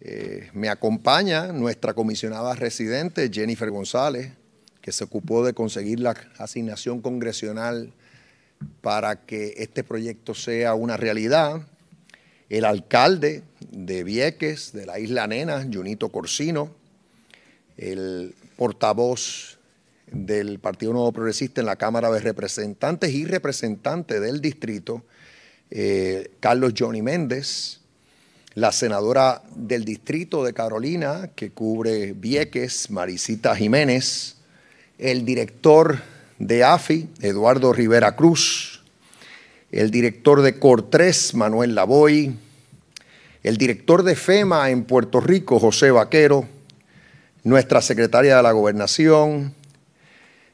Eh, me acompaña nuestra comisionada residente, Jennifer González, que se ocupó de conseguir la asignación congresional para que este proyecto sea una realidad. El alcalde de Vieques, de la Isla Nena, Junito Corsino, el portavoz del Partido Nuevo Progresista en la Cámara de Representantes y representante del distrito, eh, Carlos Johnny Méndez, la senadora del distrito de Carolina, que cubre Vieques, Maricita Jiménez, el director de AFI, Eduardo Rivera Cruz, el director de COR3, Manuel Lavoy, el director de FEMA en Puerto Rico, José Vaquero, nuestra secretaria de la Gobernación,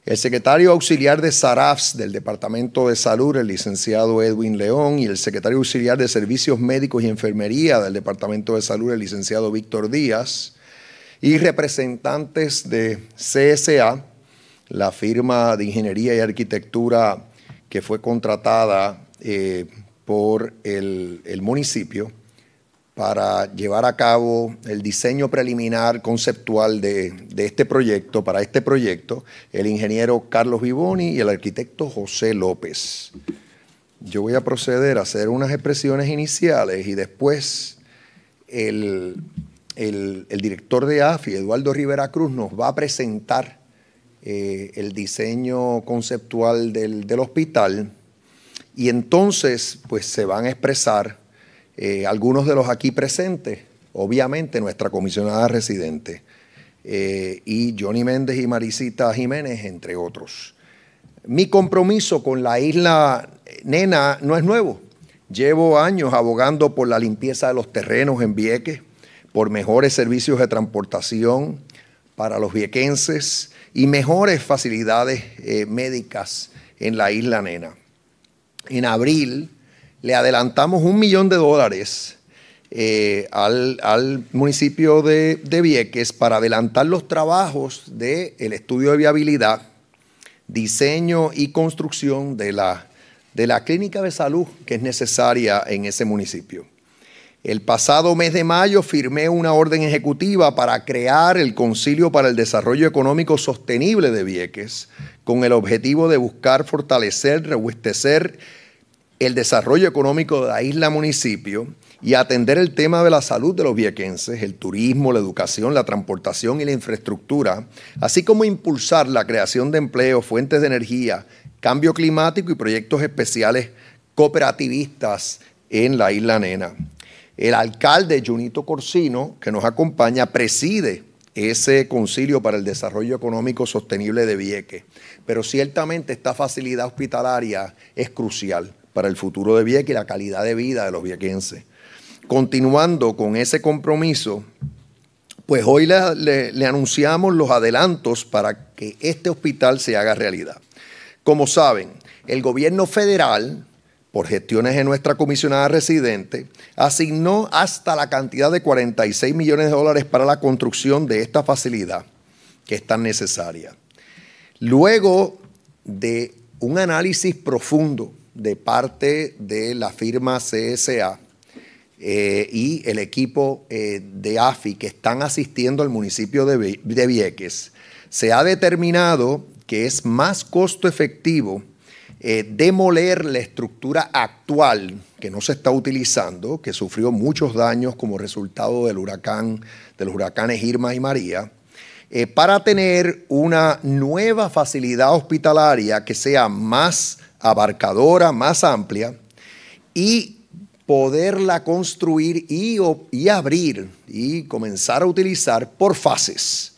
el secretario auxiliar de SARAFS del Departamento de Salud, el licenciado Edwin León, y el secretario auxiliar de Servicios Médicos y Enfermería del Departamento de Salud, el licenciado Víctor Díaz, y representantes de CSA, la firma de ingeniería y arquitectura que fue contratada eh, por el municipio para llevar a cabo el diseño preliminar conceptual de, este proyecto, para este proyecto, el ingeniero Carlos Vivoni y el arquitecto José López. Yo voy a proceder a hacer unas expresiones iniciales y después el, director de AFI, Eduardo Rivera Cruz, nos va a presentar eh, el diseño conceptual del, del hospital y entonces pues se van a expresar eh, algunos de los aquí presentes, obviamente nuestra comisionada residente, eh, y Johnny Méndez y Marisita Jiménez, entre otros. Mi compromiso con la isla eh, Nena no es nuevo. Llevo años abogando por la limpieza de los terrenos en Vieques, por mejores servicios de transportación para los viequenses y mejores facilidades médicas en la isla Nena. En abril le adelantamos un millón de dólares eh, al, municipio de, Vieques para adelantar los trabajos del estudio de viabilidad, diseño y construcción de la, de la clínica de salud que es necesaria en ese municipio. El pasado mes de mayo firmé una orden ejecutiva para crear el Concilio para el Desarrollo Económico Sostenible de Vieques, con el objetivo de buscar fortalecer, y, el desarrollo económico de la isla municipio y atender el tema de la salud de los viequenses, el turismo, la educación, la transportación y la infraestructura, así como impulsar la creación de empleo, fuentes de energía, cambio climático y proyectos especiales cooperativistas en la isla nena. El alcalde Junito Corsino, que nos acompaña, preside ese concilio para el desarrollo económico sostenible de Vieques, pero ciertamente esta facilidad hospitalaria es crucial para el futuro de Vieques y la calidad de vida de los viequenses. Continuando con ese compromiso, pues hoy le, anunciamos los adelantos para que este hospital se haga realidad. Como saben, el gobierno federal por gestiones de nuestra comisionada residente, asignó hasta la cantidad de 46 millones de dólares para la construcción de esta facilidad que es tan necesaria. Luego de un análisis profundo de parte de la firma CSA eh, y el equipo eh, de AFI que están asistiendo al municipio de, Vieques, se ha determinado que es más costo efectivo eh, demoler la estructura actual que no se está utilizando, que sufrió muchos daños como resultado del huracán, de los huracanes Irma y María, para tener una nueva facilidad hospitalaria que sea más abarcadora, más amplia, y poderla construir y, y abrir y comenzar a utilizar por fases.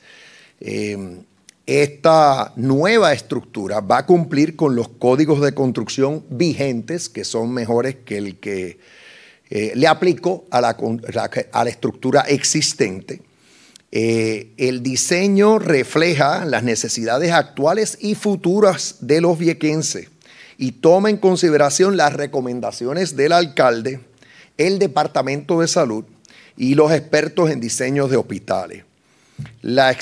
Em, esta nueva estructura va a cumplir con los códigos de construcción vigentes, que son mejores que el que eh, le aplico a la, a la estructura existente. Eh, el diseño refleja las necesidades actuales y futuras de los viequenses y toma en consideración las recomendaciones del alcalde, el Departamento de Salud y los expertos en diseños de hospitales. La,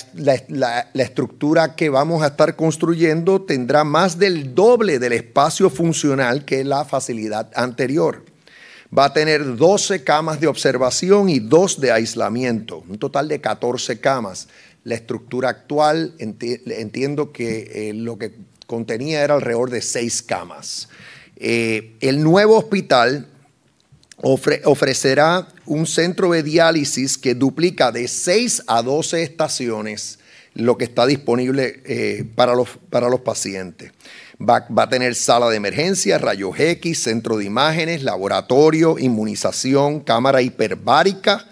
estructura que vamos a estar construyendo tendrá más del doble del espacio funcional que la facilidad anterior. Va a tener 12 camas de observación y 2 de aislamiento, un total de 14 camas. La estructura actual entiendo que eh, lo que contenía era alrededor de seis camas. Eh, el nuevo hospital ofrecerá un centro de diálisis que duplica de 6 a 12 estaciones lo que está disponible eh, para, los, pacientes. Va, va, a tener sala de emergencia, rayos X, centro de imágenes, laboratorio, inmunización, cámara hiperbárica,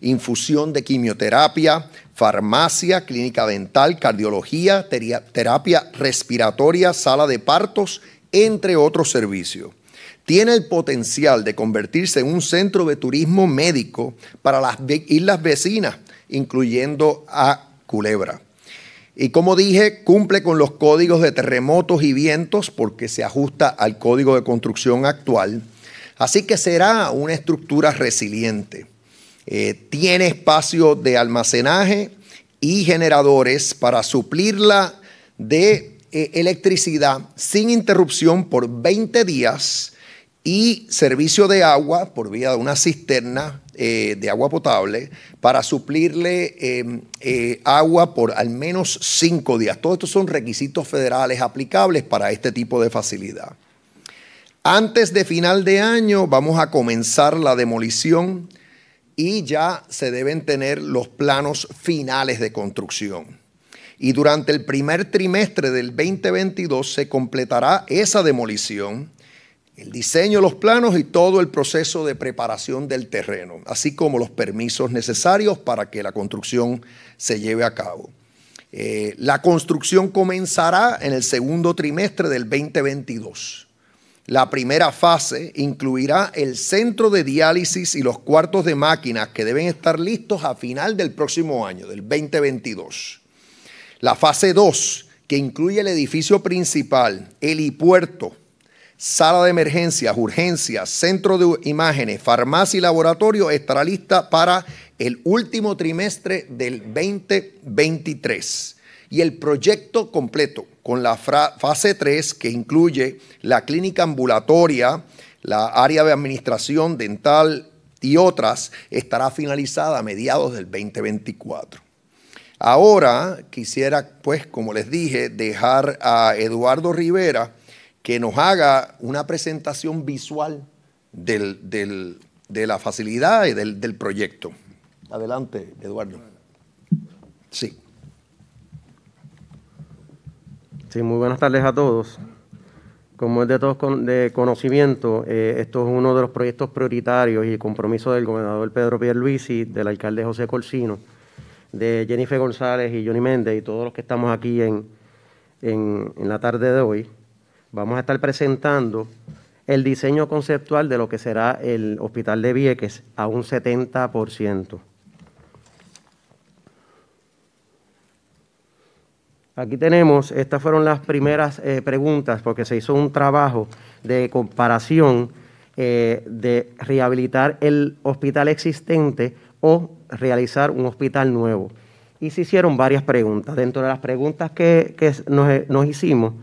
infusión de quimioterapia, farmacia, clínica dental, cardiología, terapia respiratoria, sala de partos, entre otros servicios. Tiene el potencial de convertirse en un centro de turismo médico para las islas vecinas, incluyendo a Culebra. Y como dije, cumple con los códigos de terremotos y vientos porque se ajusta al código de construcción actual. Así que será una estructura resiliente. Eh, tiene espacio de almacenaje y generadores para suplirla de eh, electricidad sin interrupción por 20 días y servicio de agua por vía de una cisterna eh, de agua potable para suplirle em, agua por al menos 5 días. Todos estos son requisitos federales aplicables para este tipo de facilidad. Antes de final de año vamos a comenzar la demolición y ya se deben tener los planos finales de construcción. Y durante el primer trimestre del 2022 se completará esa demolición, el diseño, los planos y todo el proceso de preparación del terreno, así como los permisos necesarios para que la construcción se lleve a cabo. Eh, la construcción comenzará en el segundo trimestre del 2022 la primera fase incluirá el centro de diálisis y los cuartos de máquinas que deben estar listos a final del próximo año, del 2022. La fase 2, que incluye el edificio principal, helipuerto, sala de emergencias, urgencias, centro de imágenes, farmacia y laboratorio, estará lista para el último trimestre del 2023. Y el proyecto completo con la fase 3 que incluye la clínica ambulatoria, la área de administración dental y otras, estará finalizada a mediados del 2024. Ahora quisiera, pues, como les dije, dejar a Eduardo Rivera que nos haga una presentación visual de la facilidad y del, del proyecto. Adelante, Eduardo. Sí. muy buenas tardes a todos. Como es de todos de conocimiento, eh, esto es uno de los proyectos prioritarios y compromiso del gobernador Pedro Pierluisi, del alcalde José Colcino, de Jennifer González y Johnny Méndez y todos los que estamos aquí en, en, en la tarde de hoy. Vamos a estar presentando el diseño conceptual de lo que será el Hospital de Vieques a un 70%. Aquí tenemos, estas fueron las primeras eh, preguntas porque se hizo un trabajo de comparación eh, de rehabilitar el hospital existente o realizar un hospital nuevo. Y se hicieron varias preguntas. Dentro de las preguntas que, nos, eh, nos hicimos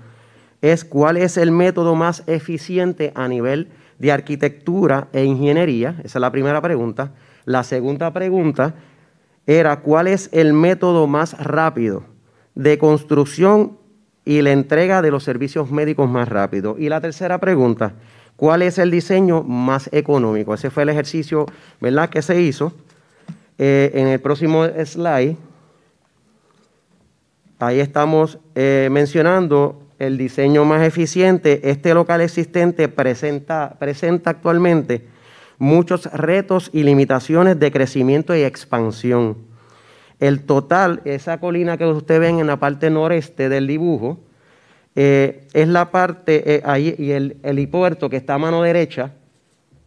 es cuál es el método más eficiente a nivel de arquitectura e ingeniería. Esa es la primera pregunta. La segunda pregunta era cuál es el método más rápido de construcción y la entrega de los servicios médicos más rápido. Y la tercera pregunta, ¿cuál es el diseño más económico? Ese fue el ejercicio ¿verdad? que se hizo. Eh, en el próximo slide, ahí estamos eh, mencionando el diseño más eficiente. Este local existente presenta, presenta actualmente muchos retos y limitaciones de crecimiento y expansión el total, esa colina que usted ven en la parte noreste del dibujo, eh, es la parte, eh, ahí, y el helipuerto que está a mano derecha,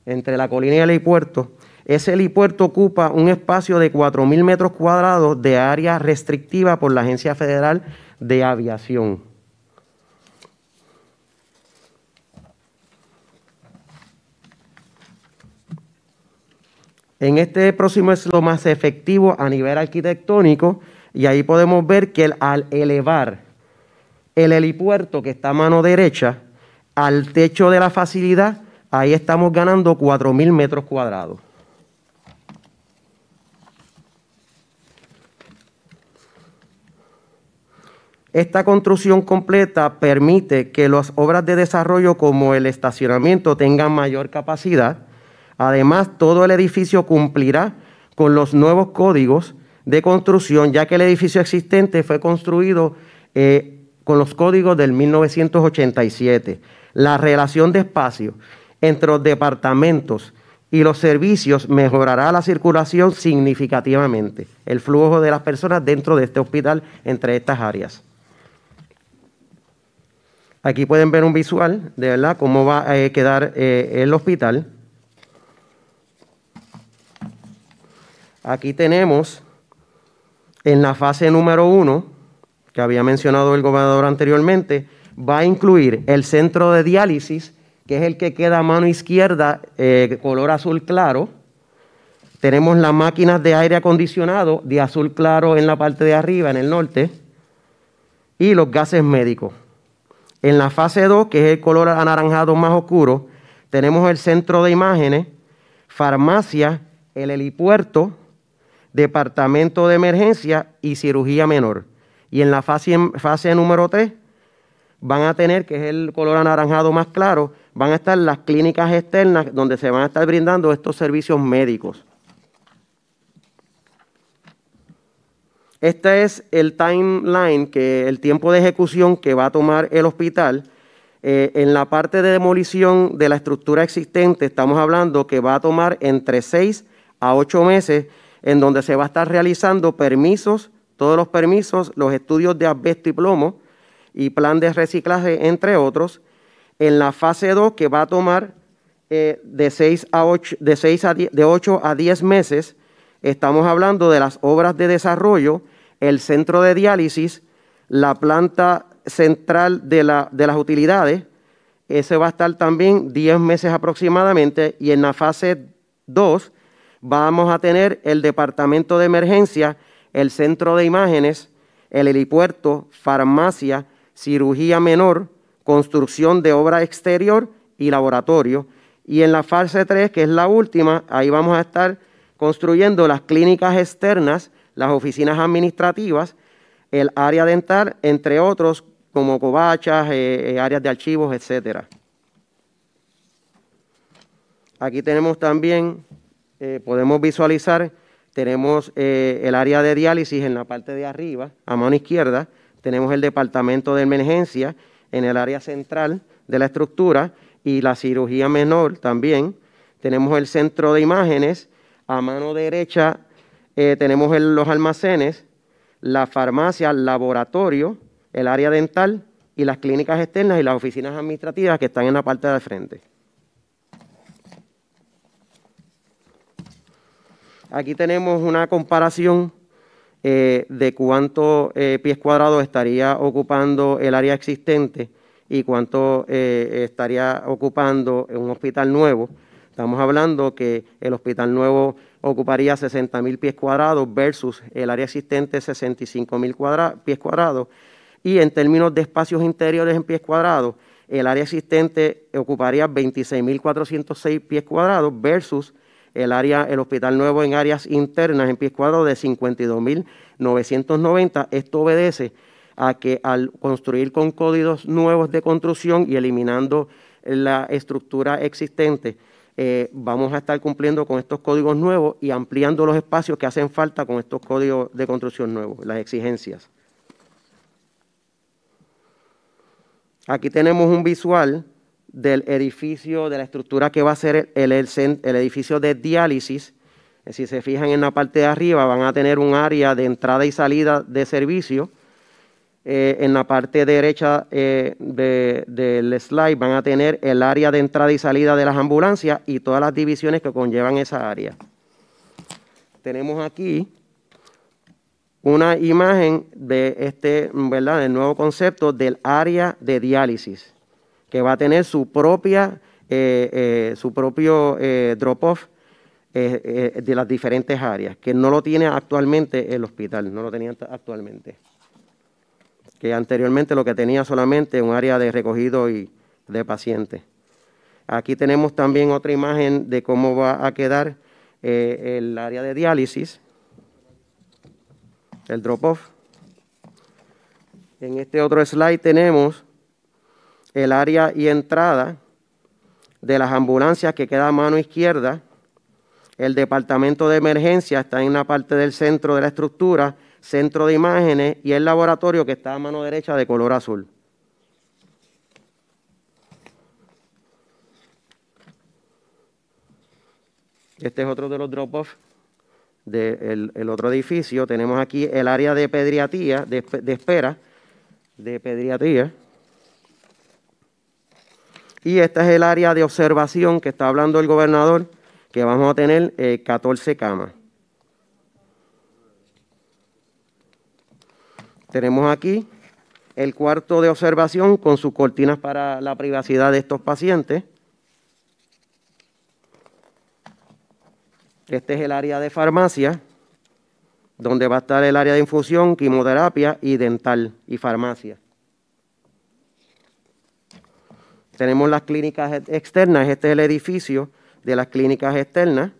entre la colina y el helipuerto, ese helipuerto ocupa un espacio de 4.000 metros cuadrados de área restrictiva por la Agencia Federal de Aviación. En este próximo es lo más efectivo a nivel arquitectónico y ahí podemos ver que al elevar el helipuerto que está a mano derecha al techo de la facilidad, ahí estamos ganando 4.000 metros cuadrados. Esta construcción completa permite que las obras de desarrollo como el estacionamiento tengan mayor capacidad Además, todo el edificio cumplirá con los nuevos códigos de construcción, ya que el edificio existente fue construido eh, con los códigos del 1987. La relación de espacio entre los departamentos y los servicios mejorará la circulación significativamente, el flujo de las personas dentro de este hospital entre estas áreas. Aquí pueden ver un visual de verdad cómo va a eh, quedar eh, el hospital. Aquí tenemos en la fase número uno, que había mencionado el gobernador anteriormente, va a incluir el centro de diálisis, que es el que queda a mano izquierda, eh, color azul claro. Tenemos las máquinas de aire acondicionado de azul claro en la parte de arriba, en el norte, y los gases médicos. En la fase 2, que es el color anaranjado más oscuro, tenemos el centro de imágenes, farmacia, el helipuerto, departamento de emergencia y cirugía menor. Y en la fase, número 3 van a tener, que es el color anaranjado más claro, van a estar las clínicas externas donde se van a estar brindando estos servicios médicos. Este es el timeline, que el tiempo de ejecución que va a tomar el hospital. Eh, en la parte de demolición de la estructura existente, estamos hablando que va a tomar entre 6 a 8 meses en donde se va a estar realizando permisos, todos los permisos, los estudios de asbesto y plomo y plan de reciclaje, entre otros, en la fase 2 que va a tomar eh, de, a 8, de, a 10, de 8 a meses. Estamos hablando de las obras de desarrollo, el centro de diálisis, la planta central de, de las utilidades. Ese va a estar también 10 meses aproximadamente y en la fase 2 vamos a tener el departamento de emergencia, el centro de imágenes, el helipuerto, farmacia, cirugía menor, construcción de obra exterior y laboratorio. Y en la fase 3, que es la última, ahí vamos a estar construyendo las clínicas externas, las oficinas administrativas, el área dental, entre otros, como cobachas, eh, eh, áreas de archivos, etcétera. Aquí tenemos también eh, podemos visualizar, tenemos eh, el área de diálisis en la parte de arriba, a mano izquierda, tenemos el departamento de emergencia en el área central de la estructura y la cirugía menor también. Tenemos el centro de imágenes, a mano derecha eh, tenemos los almacenes, la farmacia, el laboratorio, el área dental y las clínicas externas y las oficinas administrativas que están en la parte de frente. Aquí tenemos una comparación eh, de cuántos eh, pies cuadrados estaría ocupando el área existente y cuánto eh, estaría ocupando un hospital nuevo. Estamos hablando que el hospital nuevo ocuparía 60.000 pies cuadrados versus el área existente 65.000 pies cuadrados. Y en términos de espacios interiores en pies cuadrados, el área existente ocuparía 26.406 pies cuadrados versus el, área, el hospital nuevo en áreas internas en pies de 52.990. Esto obedece a que al construir con códigos nuevos de construcción y eliminando la estructura existente, eh, vamos a estar cumpliendo con estos códigos nuevos y ampliando los espacios que hacen falta con estos códigos de construcción nuevos, las exigencias. Aquí tenemos un visual del edificio, de la estructura que va a ser el, edificio de diálisis. Si se fijan en la parte de arriba, van a tener un área de entrada y salida de servicio. Eh, en la parte derecha eh, del slide van a tener el área de entrada y salida de las ambulancias y todas las divisiones que conllevan esa área. Tenemos aquí una imagen de este, ¿verdad? del nuevo concepto del área de diálisis que va a tener su propia, eh, eh, su propio eh, drop-off de las diferentes áreas, que no lo tiene actualmente el hospital, no lo tenía actualmente. Que anteriormente lo que tenía solamente un área de recogido y de pacientes. Aquí tenemos también otra imagen de cómo va a quedar el área de diálisis, el drop-off. En este otro slide tenemos el área y entrada de las ambulancias que queda a mano izquierda. El departamento de emergencia está en una parte del centro de la estructura, centro de imágenes y el laboratorio que está a mano derecha de color azul. Este es otro de los drop-offs del otro edificio. Tenemos aquí el área de pediatría, de, de espera de pediatría. Y esta es el área de observación que está hablando el gobernador, que vamos a tener 14 eh, camas. Tenemos aquí el cuarto de observación con sus cortinas para la privacidad de estos pacientes. Este es el área de farmacia, donde va a estar el área de infusión, quimioterapia y dental y farmacia. Tenemos las clínicas externas, este es el edificio de las clínicas externas.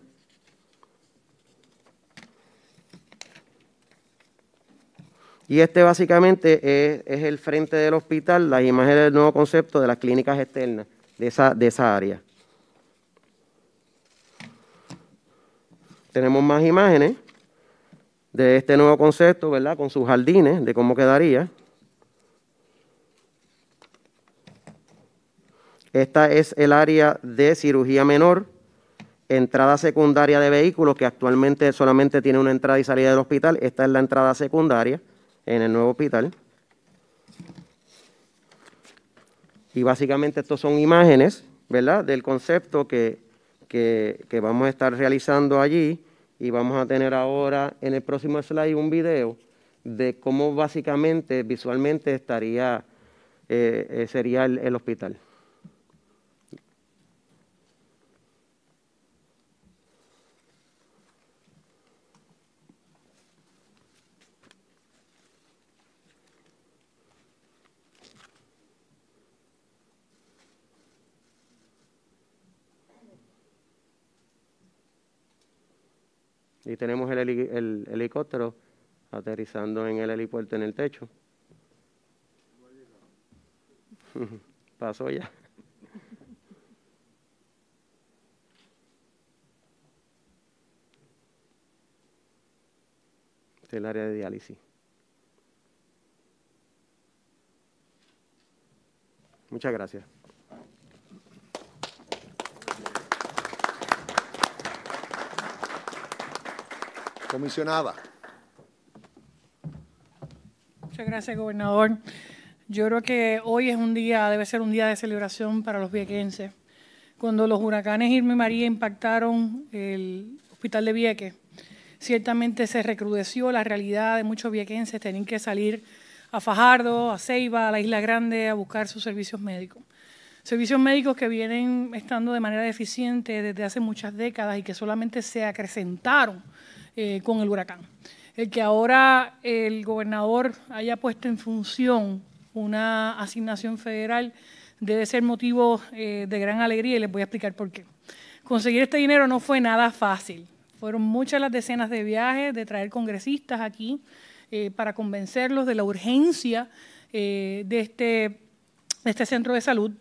Y este básicamente es, el frente del hospital, las imágenes del nuevo concepto de las clínicas externas de esa, de esa área. Tenemos más imágenes de este nuevo concepto, ¿verdad? Con sus jardines, de cómo quedaría. Esta es el área de cirugía menor, entrada secundaria de vehículos, que actualmente solamente tiene una entrada y salida del hospital. Esta es la entrada secundaria en el nuevo hospital. Y básicamente estos son imágenes, ¿verdad?, del concepto que, vamos a estar realizando allí y vamos a tener ahora en el próximo slide un video de cómo básicamente visualmente estaría, eh, eh, sería el hospital. Y tenemos el, helicóptero aterrizando en el helipuerto en el techo. Pasó ya. Este es el área de diálisis. Muchas gracias. Comisionada. Muchas gracias, gobernador. Yo creo que hoy es un día, debe ser un día de celebración para los viequenses. Cuando los huracanes Irma y María impactaron el hospital de Vieques, ciertamente se recrudeció la realidad de muchos viequenses, tenían que salir a Fajardo, a Ceiba, a la Isla Grande a buscar sus servicios médicos. Servicios médicos que vienen estando de manera deficiente desde hace muchas décadas y que solamente se acrecentaron eh, con el huracán. El que ahora el gobernador haya puesto en función una asignación federal debe ser motivo eh, de gran alegría y les voy a explicar por qué. Conseguir este dinero no fue nada fácil. Fueron muchas las decenas de viajes, de traer congresistas aquí eh, para convencerlos de la urgencia este, de este centro de salud.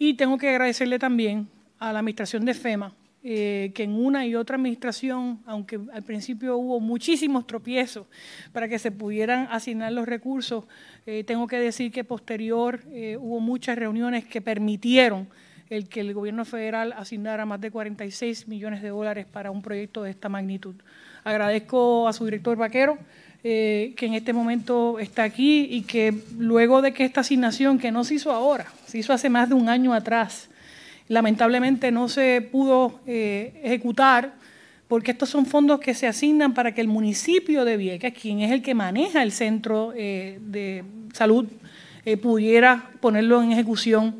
Y tengo que agradecerle también a la administración de FEMA, eh, que en una y otra administración, aunque al principio hubo muchísimos tropiezos para que se pudieran asignar los recursos, eh, tengo que decir que posterior eh, hubo muchas reuniones que permitieron el que el gobierno federal asignara más de 46 millones de dólares para un proyecto de esta magnitud. Agradezco a su director Vaquero. que en este momento está aquí y que luego de que esta asignación, que no se hizo ahora, se hizo hace más de un año atrás, lamentablemente no se pudo eh, ejecutar porque estos son fondos que se asignan para que el municipio de Vieques, quien es el que maneja el centro eh, de salud, eh, pudiera ponerlo en ejecución.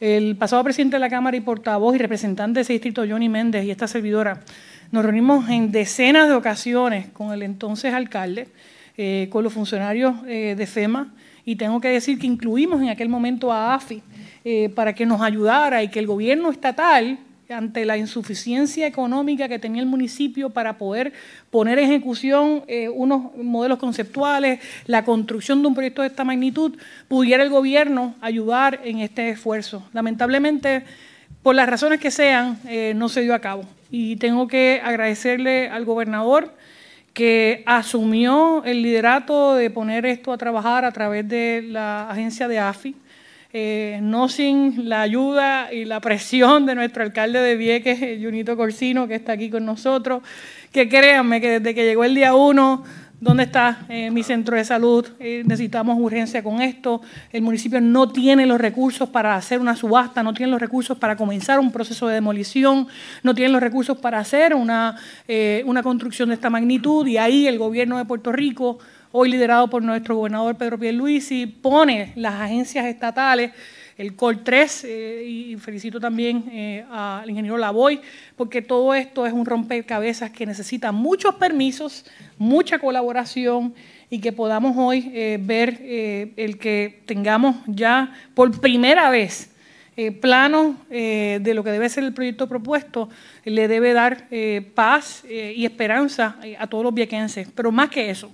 El pasado presidente de la Cámara y portavoz y representante de ese distrito, Johnny Méndez, y esta servidora, nos reunimos en decenas de ocasiones con el entonces alcalde, con los funcionarios de FEMA, y tengo que decir que incluimos en aquel momento a AFI eh, para que nos ayudara y que el gobierno estatal, ante la insuficiencia económica que tenía el municipio para poder poner en ejecución eh, unos modelos conceptuales, la construcción de un proyecto de esta magnitud, pudiera el gobierno ayudar en este esfuerzo. Lamentablemente, por las razones que sean, eh, no se dio a cabo. Y tengo que agradecerle al gobernador que asumió el liderato de poner esto a trabajar a través de la agencia de AFI. Eh, no sin la ayuda y la presión de nuestro alcalde de Vieques, eh, Junito Corsino, que está aquí con nosotros, que créanme que desde que llegó el día uno, ¿Dónde está eh, mi centro de salud? necesitamos urgencia con esto. El municipio no tiene los recursos para hacer una subasta, no tiene los recursos para comenzar un proceso de demolición, no tiene los recursos para hacer una, una construcción de esta magnitud. Y ahí el gobierno de Puerto Rico hoy liderado por nuestro gobernador Pedro Pierluisi, pone las agencias estatales, el COL 3, eh, y felicito también eh, al ingeniero Lavoy, porque todo esto es un rompecabezas que necesita muchos permisos, mucha colaboración y que podamos hoy eh, ver el que tengamos ya por primera vez plano de lo que debe ser el proyecto propuesto le debe dar paz y esperanza a todos los viequenses. Pero más que eso,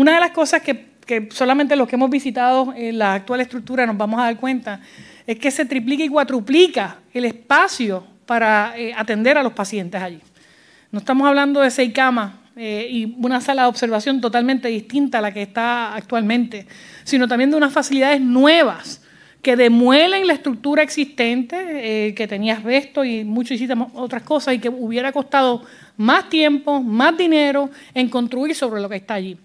una de las cosas que, solamente los que hemos visitado en eh, la actual estructura nos vamos a dar cuenta es que se triplica y cuatruplica el espacio para eh, atender a los pacientes allí. No estamos hablando de seis camas eh, y una sala de observación totalmente distinta a la que está actualmente, sino también de unas facilidades nuevas que demuelen la estructura existente, que tenía resto y muchísimas otras cosas y que hubiera costado más tiempo, más dinero en construir sobre lo que está allí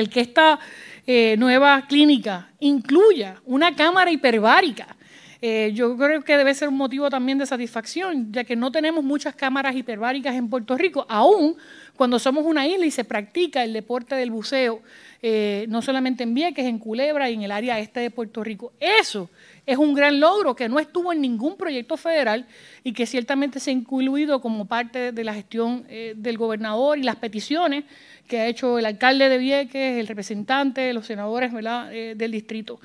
el que esta eh, nueva clínica incluya una cámara hiperbárica. Eh, yo creo que debe ser un motivo también de satisfacción, ya que no tenemos muchas cámaras hiperbáricas en Puerto Rico, aún cuando somos una isla y se practica el deporte del buceo, eh, no solamente en Vieques, en Culebra y en el área este de Puerto Rico. Eso es un gran logro que no estuvo en ningún proyecto federal y que ciertamente se ha incluido como parte de la gestión del gobernador y las peticiones que ha hecho el alcalde de Vieques, el representante, los senadores eh, del distrito.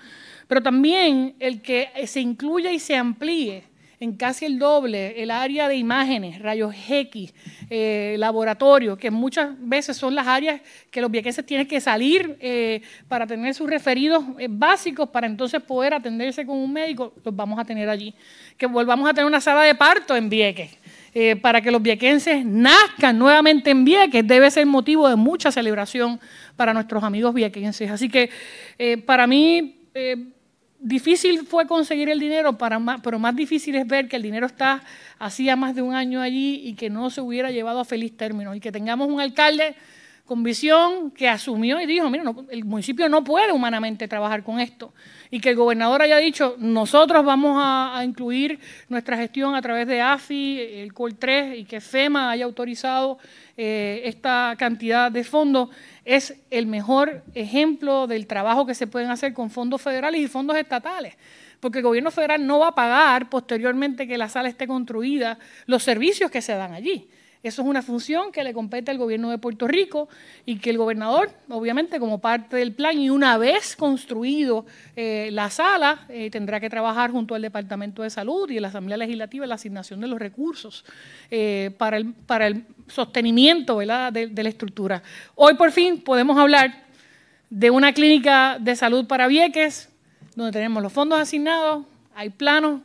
Pero también el que se incluya y se amplíe en casi el doble el área de imágenes, rayos X, laboratorios, eh, laboratorio, que muchas veces son las áreas que los viequeses tienen que salir eh, para tener sus referidos básicos para entonces poder atenderse con un médico, los vamos a tener allí. Que volvamos a tener una sala de parto en Vieques eh, para que los viequenses nazcan nuevamente en Vieques debe ser motivo de mucha celebración para nuestros amigos viequenses. Así que eh, para mí eh, difícil fue conseguir el dinero, pero más difícil es ver que el dinero está hacía más de un año allí y que no se hubiera llevado a feliz término y que tengamos un alcalde con visión que asumió y dijo, mira, el municipio no puede humanamente trabajar con esto. Y que el gobernador haya dicho, nosotros vamos a, incluir nuestra gestión a través de AFI, el COL 3 y que FEMA haya autorizado eh, esta cantidad de fondos, es el mejor ejemplo del trabajo que se pueden hacer con fondos federales y fondos estatales porque el gobierno federal no va a pagar posteriormente que la sala esté construida los servicios que se dan allí. Eso es una función que le compete al gobierno de Puerto Rico y que el gobernador, obviamente, como parte del plan y una vez construido eh, la sala, eh, tendrá que trabajar junto al Departamento de Salud y la Asamblea Legislativa en la asignación de los recursos eh, para, el, para el sostenimiento De, la estructura. Hoy por fin podemos hablar de una clínica de salud para Vieques, donde tenemos los fondos asignados, hay planos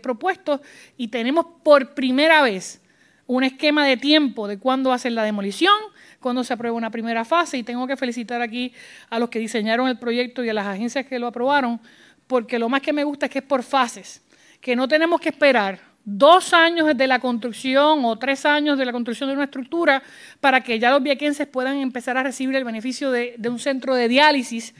propuestos y tenemos por primera vez un esquema de tiempo de cuándo hacen la demolición, cuándo se aprueba una primera fase y tengo que felicitar aquí a los que diseñaron el proyecto y a las agencias que lo aprobaron, porque lo más que me gusta es que es por fases, que no tenemos que esperar dos años de la construcción o tres años de la construcción de una estructura para que ya los viequenses puedan empezar a recibir el beneficio de un centro de diálisis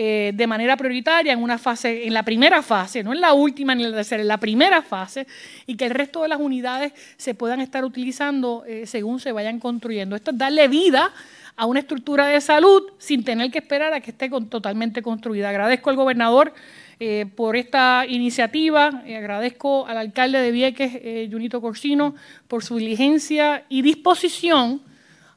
eh, de manera prioritaria en una fase, en la primera fase, no en la última ni en la tercera, en la primera fase, y que el resto de las unidades se puedan estar utilizando eh, según se vayan construyendo. Esto es darle vida a una estructura de salud sin tener que esperar a que esté con, totalmente construida. Agradezco al gobernador eh, por esta iniciativa, agradezco al alcalde de Vieques, Junito Corsino, por su diligencia y disposición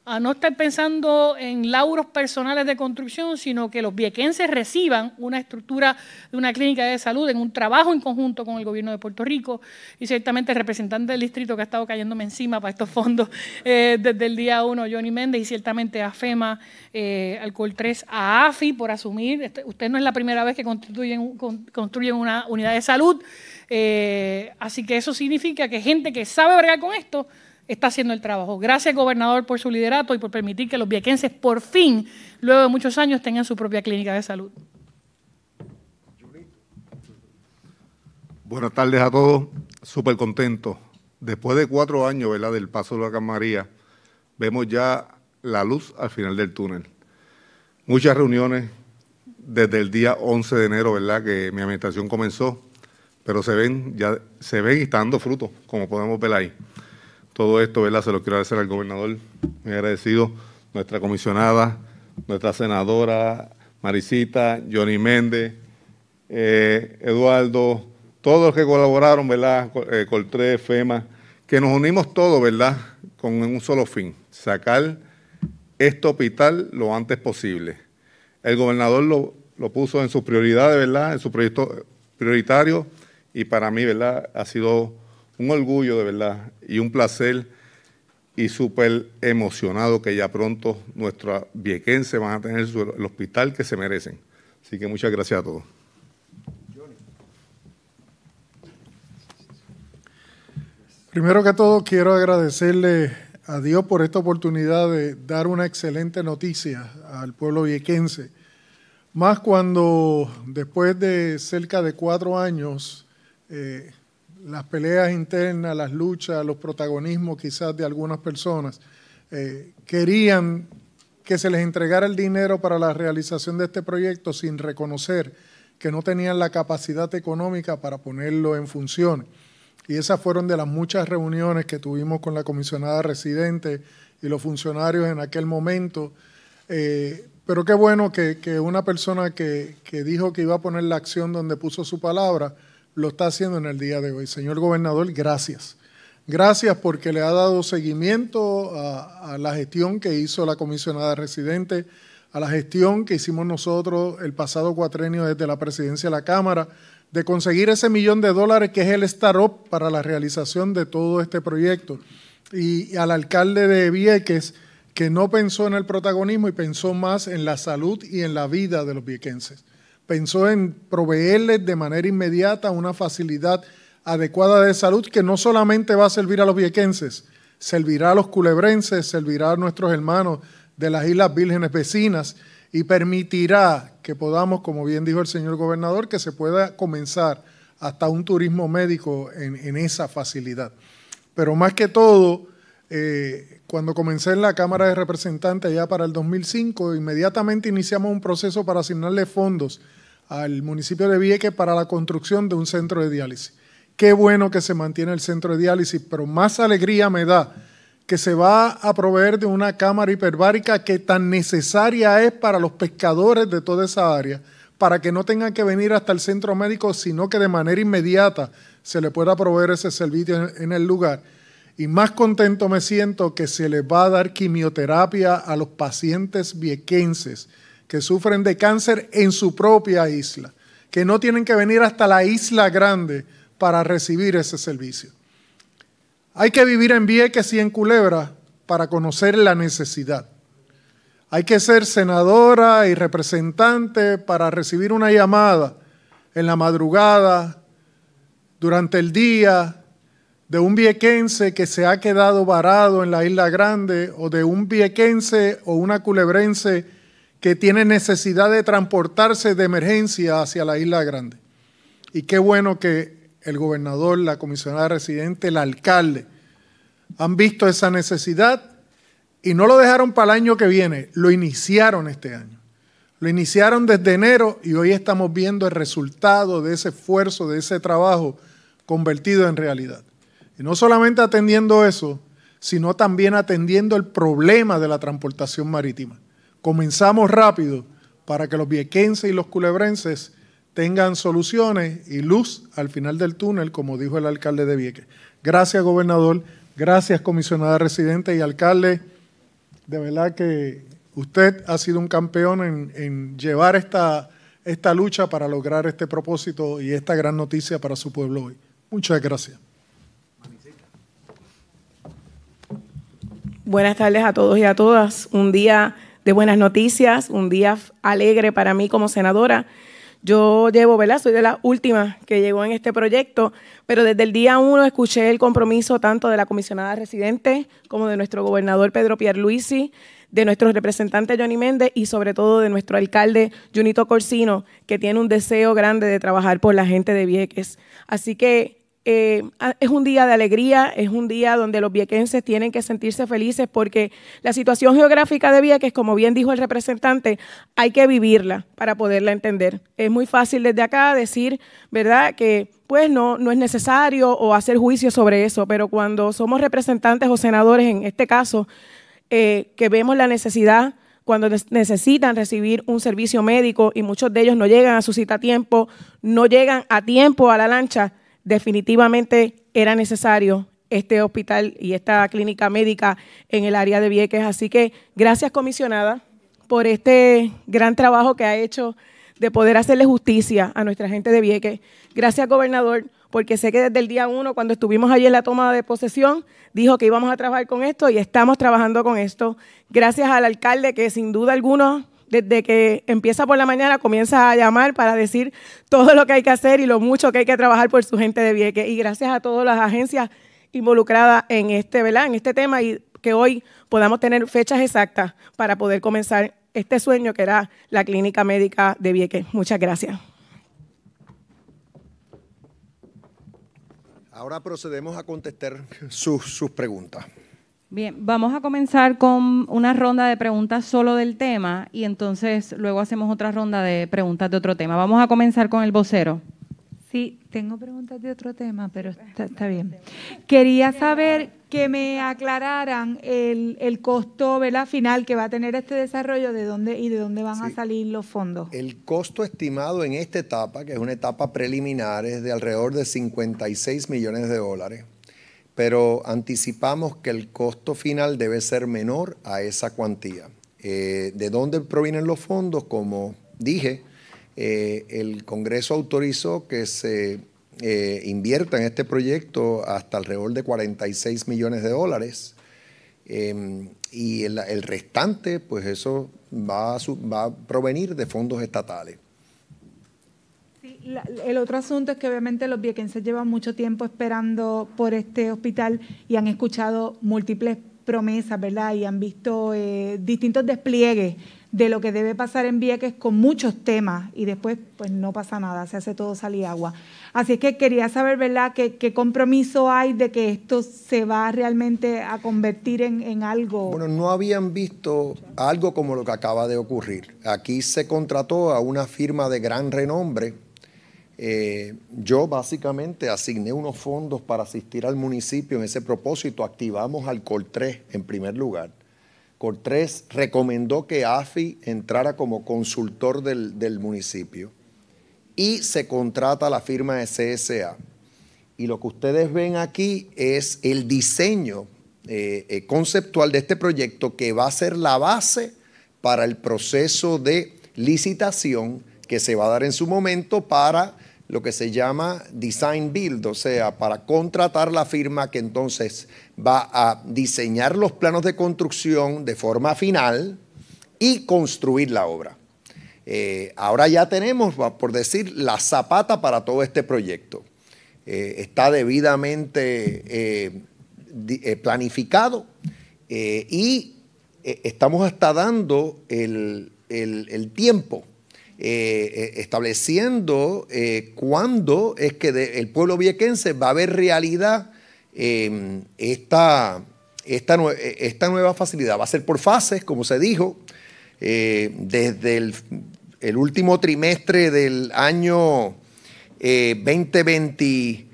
a no estar pensando en lauros personales de construcción, sino que los viequenses reciban una estructura de una clínica de salud en un trabajo en conjunto con el gobierno de Puerto Rico y ciertamente el representante del distrito que ha estado cayéndome encima para estos fondos eh, desde el día 1, Johnny Méndez, y ciertamente a FEMA, eh, Alcohol 3, a AFI por asumir, este, usted no es la primera vez que construyen, construyen una unidad de salud, eh, así que eso significa que gente que sabe bregar con esto, está haciendo el trabajo. Gracias, gobernador, por su liderato y por permitir que los viequenses por fin, luego de muchos años, tengan su propia clínica de salud. Buenas tardes a todos. Súper contento. Después de cuatro años ¿verdad? del paso de la María, vemos ya la luz al final del túnel. Muchas reuniones desde el día 11 de enero, ¿verdad? que mi administración comenzó, pero se ven, ya se ven y está dando frutos, como podemos ver ahí. Todo esto, ¿verdad? Se lo quiero agradecer al gobernador, muy agradecido, nuestra comisionada, nuestra senadora Maricita, Johnny Méndez, eh, Eduardo, todos los que colaboraron, ¿verdad? Coltre, eh, Coltré, FEMA, que nos unimos todos, ¿verdad? Con un solo fin, sacar este hospital lo antes posible. El gobernador lo, lo puso en sus prioridades, ¿verdad? En su proyecto prioritario y para mí, ¿verdad? Ha sido un orgullo de verdad y un placer y súper emocionado que ya pronto nuestra viequense van a tener el hospital que se merecen. Así que muchas gracias a todos. Primero que todo, quiero agradecerle a Dios por esta oportunidad de dar una excelente noticia al pueblo viequense. Más cuando después de cerca de cuatro años eh, las peleas internas, las luchas, los protagonismos quizás de algunas personas, eh, querían que se les entregara el dinero para la realización de este proyecto sin reconocer que no tenían la capacidad económica para ponerlo en función. Y esas fueron de las muchas reuniones que tuvimos con la comisionada residente y los funcionarios en aquel momento. Eh, pero qué bueno que, una persona que dijo que iba a poner la acción donde puso su palabra, lo está haciendo en el día de hoy. Señor gobernador, gracias. Gracias porque le ha dado seguimiento a, la gestión que hizo la comisionada residente, a la gestión que hicimos nosotros el pasado cuatrenio desde la presidencia de la Cámara, de conseguir ese millón de dólares que es el start-up para la realización de todo este proyecto. Y, y al alcalde de Vieques, que no pensó en el protagonismo y pensó más en la salud y en la vida de los viequenses pensó en proveerles de manera inmediata una facilidad adecuada de salud que no solamente va a servir a los viequenses, servirá a los culebrenses, servirá a nuestros hermanos de las Islas Vírgenes vecinas y permitirá que podamos, como bien dijo el señor gobernador, que se pueda comenzar hasta un turismo médico en, esa facilidad. Pero más que todo, eh, cuando comencé en la Cámara de Representantes ya para el 2005, inmediatamente iniciamos un proceso para asignarle fondos al municipio de vieque para la construcción de un centro de diálisis. Qué bueno que se mantiene el centro de diálisis, pero más alegría me da que se va a proveer de una cámara hiperbárica que tan necesaria es para los pescadores de toda esa área, para que no tengan que venir hasta el centro médico, sino que de manera inmediata se le pueda proveer ese servicio en el lugar. Y más contento me siento que se les va a dar quimioterapia a los pacientes viequenses que sufren de cáncer en su propia isla, que no tienen que venir hasta la isla grande para recibir ese servicio. Hay que vivir en Vieques y en Culebra para conocer la necesidad. Hay que ser senadora y representante para recibir una llamada en la madrugada, durante el día, de un viequense que se ha quedado varado en la Isla Grande o de un viequense o una culebrense que tiene necesidad de transportarse de emergencia hacia la Isla Grande. Y qué bueno que el gobernador, la comisionada residente, el alcalde han visto esa necesidad y no lo dejaron para el año que viene, lo iniciaron este año. Lo iniciaron desde enero y hoy estamos viendo el resultado de ese esfuerzo, de ese trabajo convertido en realidad. Y no solamente atendiendo eso, sino también atendiendo el problema de la transportación marítima comenzamos rápido para que los viequenses y los culebrenses tengan soluciones y luz al final del túnel, como dijo el alcalde de Vieques. Gracias, gobernador. Gracias, comisionada residente y alcalde. De verdad que usted ha sido un campeón en, llevar esta, esta lucha para lograr este propósito y esta gran noticia para su pueblo hoy. Muchas gracias. Buenas tardes a todos y a todas. Un día de buenas noticias, un día alegre para mí como senadora. Yo llevo, ¿verdad? Soy de las últimas que llegó en este proyecto, pero desde el día uno escuché el compromiso tanto de la comisionada residente como de nuestro gobernador Pedro Pierluisi, de nuestro representante Johnny Méndez y sobre todo de nuestro alcalde Junito Corsino, que tiene un deseo grande de trabajar por la gente de Vieques. Así que eh, ah, es un día de alegría, es un día donde los viequenses tienen que sentirse felices porque la situación geográfica de Vieques, como bien dijo el representante, hay que vivirla para poderla entender. Es muy fácil desde acá decir, ¿verdad?, que pues no, no es necesario o hacer juicio sobre eso, pero cuando somos representantes o senadores, en este caso, eh, que vemos la necesidad cuando necesitan recibir un servicio médico y muchos de ellos no llegan a su cita a tiempo, no llegan a tiempo a la lancha, definitivamente era necesario este hospital y esta clínica médica en el área de Vieques. Así que gracias, comisionada, por este gran trabajo que ha hecho de poder hacerle justicia a nuestra gente de Vieques. Gracias, gobernador, porque sé que desde el día uno, cuando estuvimos allí en la toma de posesión, dijo que íbamos a trabajar con esto y estamos trabajando con esto. Gracias al alcalde, que sin duda alguna desde que empieza por la mañana, comienza a llamar para decir todo lo que hay que hacer y lo mucho que hay que trabajar por su gente de Vieques. Y gracias a todas las agencias involucradas en este, en este tema y que hoy podamos tener fechas exactas para poder comenzar este sueño que era la clínica médica de Vieques. Muchas gracias. Ahora procedemos a contestar sus preguntas. Bien, vamos a comenzar con una ronda de preguntas solo del tema y entonces luego hacemos otra ronda de preguntas de otro tema. Vamos a comenzar con el vocero. Sí, tengo preguntas de otro tema, pero está, bien. Quería saber que me aclararan el, el costo final que va a tener este desarrollo de dónde y de dónde van a salir los fondos. El costo estimado en esta etapa, que es una etapa preliminar, es de alrededor de 56 millones de dólares pero anticipamos que el costo final debe ser menor a esa cuantía. Eh, ¿De dónde provienen los fondos? Como dije, eh, el Congreso autorizó que se eh, invierta en este proyecto hasta alrededor de 46 millones de dólares. Em, y el, restante, pues eso va a provenir de fondos estatales el otro asunto es que obviamente los viequenses llevan mucho tiempo esperando por este hospital y han escuchado múltiples promesas, ¿verdad? Y han visto eh, distintos despliegues de lo que debe pasar en Vieques con muchos temas y después pues no pasa nada, se hace todo salir agua. Así que quería saber, ¿verdad?, ¿Qué, compromiso hay de que esto se va realmente a convertir en, algo. Bueno, no habían visto algo como lo que acaba de ocurrir. Aquí se contrató a una firma de gran renombre eh, yo básicamente asigné unos fondos para asistir al municipio en ese propósito. Activamos al COL3 en primer lugar. COL3 recomendó que AFI entrara como consultor del, municipio y se contrata la firma de CSA. Y lo que ustedes ven aquí es el diseño eh, eh, conceptual de este proyecto que va a ser la base para el proceso de licitación que se va a dar en su momento para lo que se llama design build, o sea, para contratar la firma que entonces va a diseñar los planos de construcción de forma final y construir la obra. Eh, ahora ya tenemos, por decir, la zapata para todo este proyecto. Eh, está debidamente eh, planificado y estamos hasta dando el, el, el tiempo eh, eh, estableciendo eh, cuándo es que el pueblo viequense va a ver realidad em, esta, esta, esta, nueva facilidad. Va a ser por fases, como se dijo, desde el, el, último trimestre del año 2020.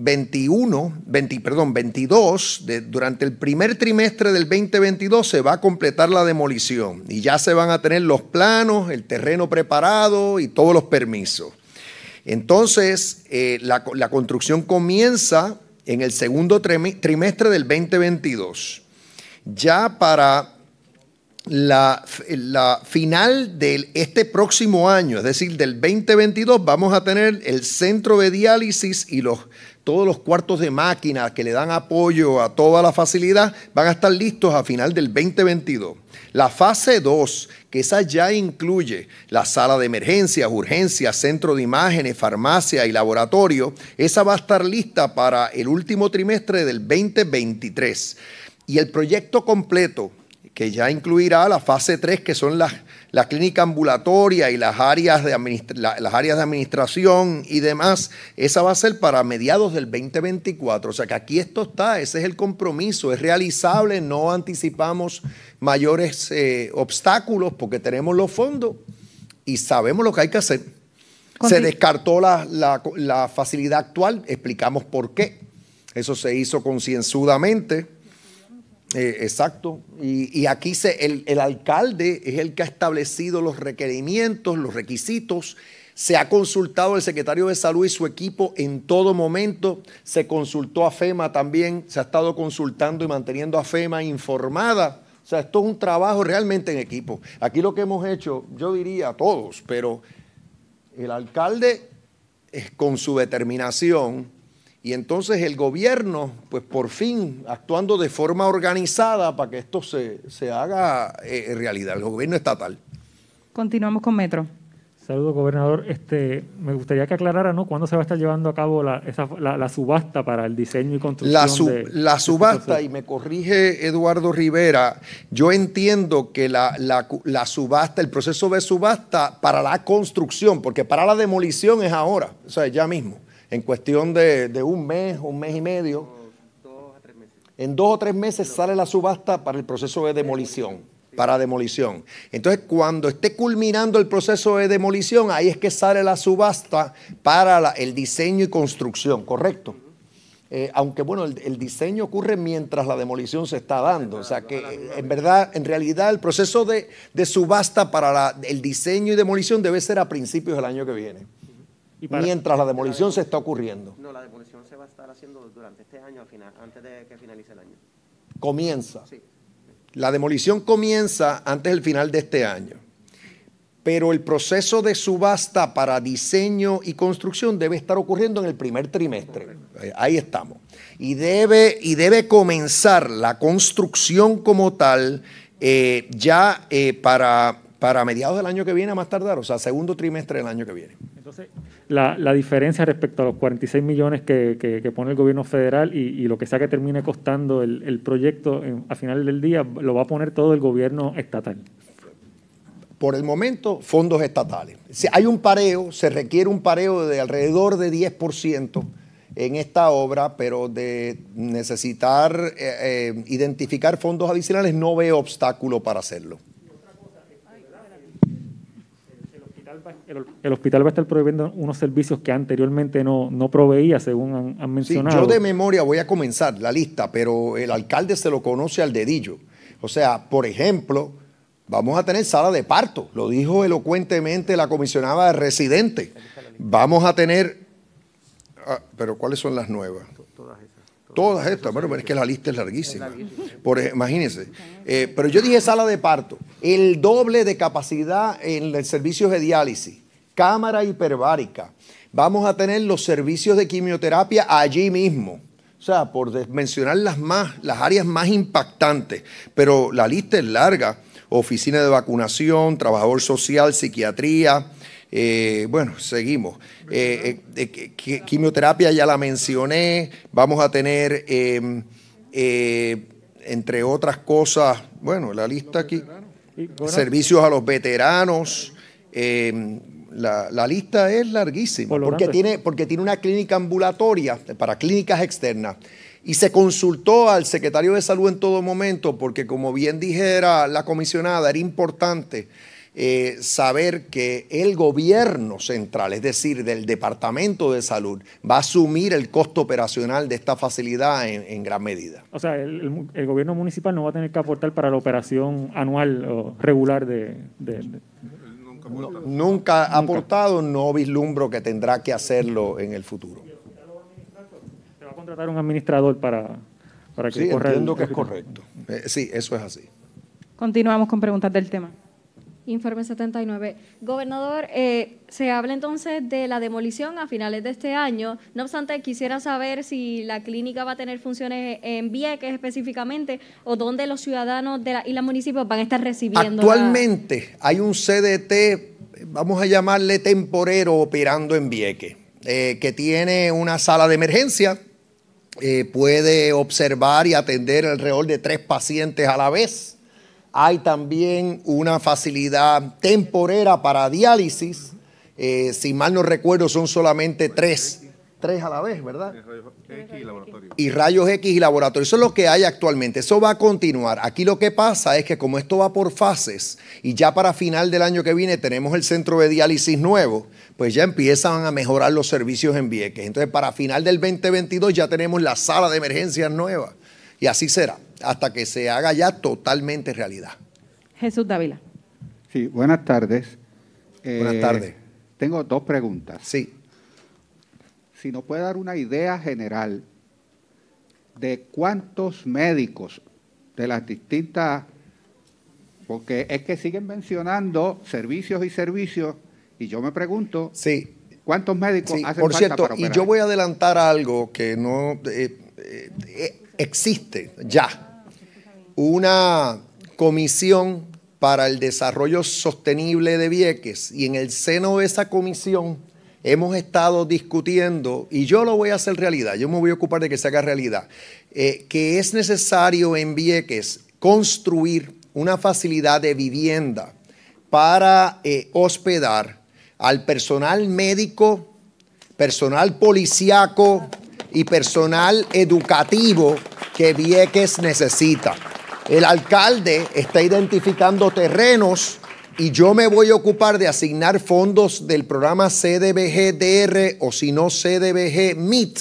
21, 20, perdón, 22, durante el primer trimestre del 2022 se va a completar la demolición y ya se van a tener los planos, el terreno preparado y todos los permisos. Entonces, eh, la, construcción comienza en el segundo trimestre del 2022. Ya para la, la final de este próximo año, es decir, del 2022, vamos a tener el centro de diálisis y los todos los cuartos de máquina que le dan apoyo a toda la facilidad van a estar listos a final del 2022. La fase 2, que esa ya incluye la sala de emergencias, urgencias, centro de imágenes, farmacia y laboratorio, esa va a estar lista para el último trimestre del 2023. Y el proyecto completo, que ya incluirá la fase 3, que son las la clínica ambulatoria y las áreas de, las áreas de administración y demás, esa va a ser para mediados del 2024. O sea que aquí esto está, ese es el compromiso, es realizable, no anticipamos mayores eh, obstáculos porque tenemos los fondos y sabemos lo que hay que hacer. Se descartó la, la facilidad actual, explicamos por qué. Eso se hizo concienzudamente eh, exacto. Y, aquí se, el, alcalde es el que ha establecido los requerimientos, los requisitos. Se ha consultado el secretario de salud y su equipo en todo momento. Se consultó a FEMA también. Se ha estado consultando y manteniendo a FEMA informada. O sea, esto es un trabajo realmente en equipo. Aquí lo que hemos hecho, yo diría a todos, pero el alcalde es con su determinación y entonces el gobierno, pues por fin, actuando de forma organizada para que esto se, haga eh, realidad, el gobierno estatal. Continuamos con Metro. Saludos, gobernador. Este, me gustaría que aclarara, ¿no? ¿Cuándo se va a estar llevando a cabo la, subasta para el diseño y construcción? La, este la subasta, y me corrige Eduardo Rivera, yo entiendo que la, la, subasta, el proceso de subasta para la construcción, porque para la demolición es ahora, o sea, ya mismo en cuestión de, un mes, un mes y medio, en dos o tres meses sale la subasta para el proceso de demolición, para demolición. Entonces, cuando esté culminando el proceso de demolición, ahí es que sale la subasta para el diseño y construcción, ¿correcto? Eh, aunque bueno, el, diseño ocurre mientras la demolición se está dando. O sea que en verdad, en realidad, el proceso de, subasta para el diseño y demolición debe ser a principios del año que viene mientras la demolición se está ocurriendo. No, la demolición se va a estar haciendo durante este año, antes de que finalice el año. Comienza. Sí. La demolición comienza antes del final de este año. Pero el proceso de subasta para diseño y construcción debe estar ocurriendo en el primer trimestre. Ahí estamos. Y debe, y debe comenzar la construcción como tal eh, ya eh, para para mediados del año que viene, a más tardar, o sea, segundo trimestre del año que viene. Entonces, la, diferencia respecto a los 46 millones que, pone el gobierno federal y, lo que sea que termine costando el, proyecto a final del día, lo va a poner todo el gobierno estatal. Por el momento, fondos estatales. Si hay un pareo, se requiere un pareo de alrededor de 10% en esta obra, pero de necesitar eh, eh, identificar fondos adicionales no veo obstáculo para hacerlo. el, hospital va a estar prohibiendo unos servicios que anteriormente no, proveía, según han, mencionado. yo de memoria voy a comenzar la lista, pero el alcalde se lo conoce al dedillo. O sea, por ejemplo, vamos a tener sala de parto, lo dijo elocuentemente la comisionada residente. Vamos a tener... Ah, pero ¿cuáles son las nuevas? Todas Todas estas, pero es que la lista es larguísima. Por, imagínense. Eh, pero yo dije sala de parto, el doble de capacidad en el servicio de diálisis, cámara hiperbárica. Vamos a tener los servicios de quimioterapia allí mismo. O sea, por mencionar las, más, las áreas más impactantes, pero la lista es larga. Oficina de vacunación, trabajador social, psiquiatría, eh, bueno, seguimos. Eh, eh, quimioterapia ya la mencioné. Vamos a tener, em, entre otras cosas, bueno, la lista aquí, servicios a los veteranos. Em, la, lista es larguísima, porque tiene, porque tiene una clínica ambulatoria para clínicas externas. Y se consultó al secretario de salud en todo momento, porque como bien dijera la comisionada, era importante eh, saber que el gobierno central, es decir, del Departamento de Salud, va a asumir el costo operacional de esta facilidad en, gran medida. O sea, el, gobierno municipal no va a tener que aportar para la operación anual o regular de, nunca ha aportado, no vislumbro que tendrá que hacerlo en el futuro. Se va a contratar un administrador para, para que sí, entiendo que es correcto. Eh, sí, eso es así. Continuamos con preguntas del tema. Informe 79. Gobernador, eh, se habla entonces de la demolición a finales de este año. No obstante, quisiera saber si la clínica va a tener funciones en Vieques específicamente o dónde los ciudadanos de la municipios van a estar recibiendo. Actualmente hay un CDT, vamos a llamarle temporero, operando en Vieques, eh, que tiene una sala de emergencia. Eh, puede observar y atender alrededor de tres pacientes a la vez. Hay también una facilidad temporera para diálisis. Eh, si mal no recuerdo, son solamente tres. Tres a la vez, ¿verdad? X y laboratorio. Y rayos X y laboratorio. Eso es lo que hay actualmente. Eso va a continuar. Aquí lo que pasa es que como esto va por fases y ya para final del año que viene tenemos el centro de diálisis nuevo, pues ya empiezan a mejorar los servicios en Vieques. Entonces para final del 2022 ya tenemos la sala de emergencias nueva. Y así será hasta que se haga ya totalmente realidad. Jesús Dávila. Sí, buenas tardes. Buenas eh, tardes. Tengo dos preguntas. Sí. Si nos puede dar una idea general de cuántos médicos de las distintas, porque es que siguen mencionando servicios y servicios, y yo me pregunto, sí. ¿cuántos médicos sí, hacen por cierto, Y yo voy a adelantar algo que no eh, eh, existe ya una comisión para el desarrollo sostenible de Vieques y en el seno de esa comisión hemos estado discutiendo, y yo lo voy a hacer realidad, yo me voy a ocupar de que se haga realidad, eh, que es necesario en Vieques construir una facilidad de vivienda para eh, hospedar al personal médico, personal policiaco y personal educativo que Vieques necesita. El alcalde está identificando terrenos y yo me voy a ocupar de asignar fondos del programa CDBGDR o si no CDBG-MIT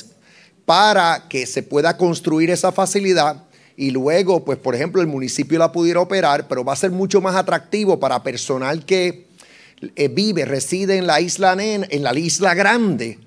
para que se pueda construir esa facilidad y luego, pues por ejemplo, el municipio la pudiera operar, pero va a ser mucho más atractivo para personal que eh, vive, reside en la isla, en la isla grande,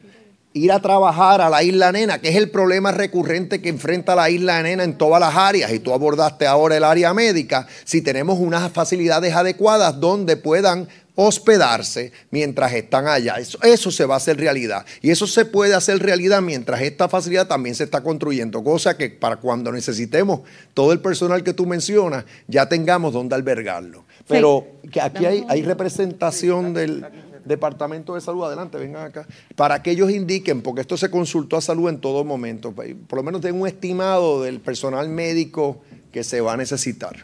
ir a trabajar a la isla nena, que es el problema recurrente que enfrenta la isla nena en todas las áreas, y tú abordaste ahora el área médica, si tenemos unas facilidades adecuadas donde puedan hospedarse mientras están allá. Eso, se va a hacer realidad. Y eso se puede hacer realidad mientras esta facilidad también se está construyendo, cosa que para cuando necesitemos todo el personal que tú mencionas, ya tengamos donde albergarlo. Pero que aquí hay representación del... Departamento de Salud, adelante, vengan acá, para que ellos indiquen, porque esto se consultó a salud en todo momento, pues, por lo menos den un estimado del personal médico que se va a necesitar.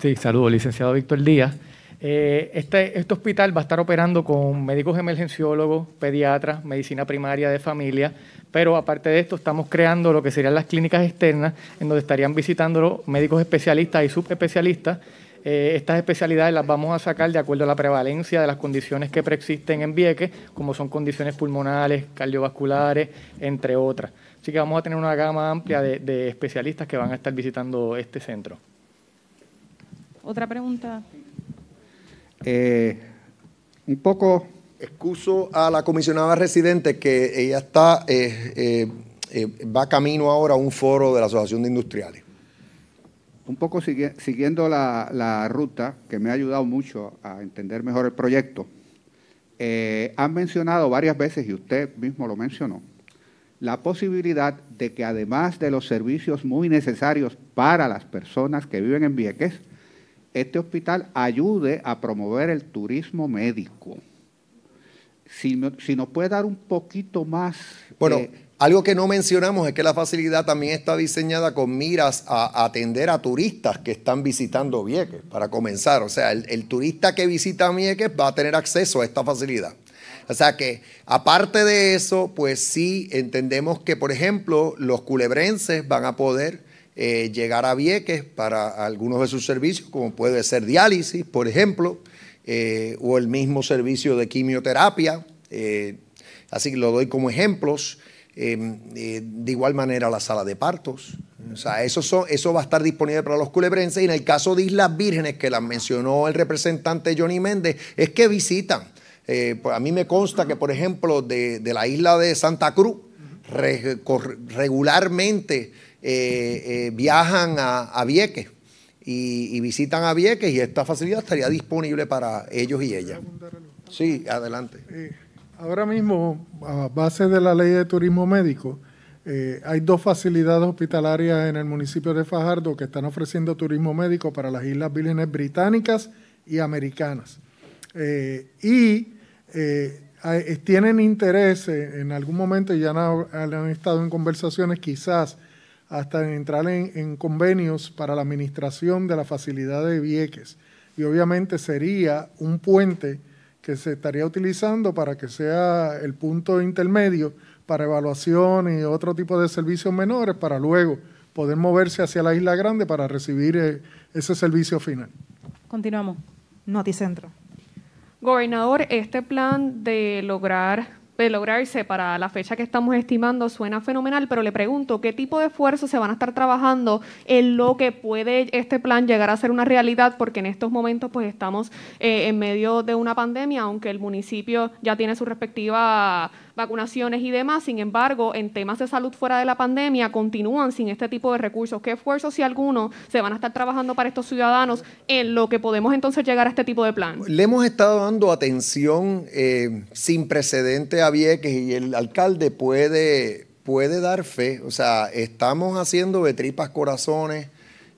Sí, saludo, licenciado Víctor Díaz. Eh, este, este, hospital va a estar operando con médicos emergenciólogos, pediatras, medicina primaria de familia, pero aparte de esto estamos creando lo que serían las clínicas externas, en donde estarían visitando médicos especialistas y subespecialistas eh, estas especialidades las vamos a sacar de acuerdo a la prevalencia de las condiciones que preexisten en Vieques, como son condiciones pulmonares, cardiovasculares, entre otras. Así que vamos a tener una gama amplia de, especialistas que van a estar visitando este centro. Otra pregunta. Eh, un poco excuso a la comisionada residente que ella está eh, va camino ahora a un foro de la Asociación de Industriales un poco siguiendo la, ruta que me ha ayudado mucho a entender mejor el proyecto, eh, han mencionado varias veces, y usted mismo lo mencionó, la posibilidad de que además de los servicios muy necesarios para las personas que viven en Vieques, este hospital ayude a promover el turismo médico. Si, si nos puede dar un poquito más... Bueno, eh, algo que no mencionamos es que la facilidad también está diseñada con miras a atender a turistas que están visitando Vieques, para comenzar. O sea, el, turista que visita Vieques va a tener acceso a esta facilidad. O sea que, aparte de eso, pues sí entendemos que, por ejemplo, los culebrenses van a poder eh, llegar a Vieques para algunos de sus servicios, como puede ser diálisis, por ejemplo, eh, o el mismo servicio de quimioterapia. Eh, así que lo doy como ejemplos. Em, eh, de igual manera la sala de partos. O sea, eso, son, eso va a estar disponible para los culebrenses. Y en el caso de Islas Vírgenes, que las mencionó el representante Johnny Méndez, es que visitan. Eh, pues, a mí me consta que, por ejemplo, de, la isla de Santa Cruz, regularmente eh, viajan a, Vieques y, y, visitan a Vieques y esta facilidad estaría disponible para ellos y ellas. Sí, adelante. Ahora mismo, a base de la ley de turismo médico, eh, hay dos facilidades hospitalarias en el municipio de Fajardo que están ofreciendo turismo médico para las Islas Vírgenes Británicas y Americanas. Eh, y eh, tienen interés en algún momento, ya han, estado en conversaciones quizás hasta en entrar en, en convenios para la administración de la facilidad de Vieques. Y obviamente sería un puente que se estaría utilizando para que sea el punto intermedio para evaluación y otro tipo de servicios menores para luego poder moverse hacia la Isla Grande para recibir eh, ese servicio final. Continuamos. Noticentro. Gobernador, este plan de lograr de lograrse para la fecha que estamos estimando suena fenomenal, pero le pregunto, ¿qué tipo de esfuerzos se van a estar trabajando en lo que puede este plan llegar a ser una realidad? Porque en estos momentos pues estamos eh, en medio de una pandemia, aunque el municipio ya tiene su respectiva vacunaciones y demás. Sin embargo, en temas de salud fuera de la pandemia continúan sin este tipo de recursos. ¿Qué esfuerzos, si alguno, se van a estar trabajando para estos ciudadanos en lo que podemos entonces llegar a este tipo de plan? Le hemos estado dando atención eh, sin precedente a Vieques y el alcalde puede, puede dar fe. O sea, estamos haciendo de tripas corazones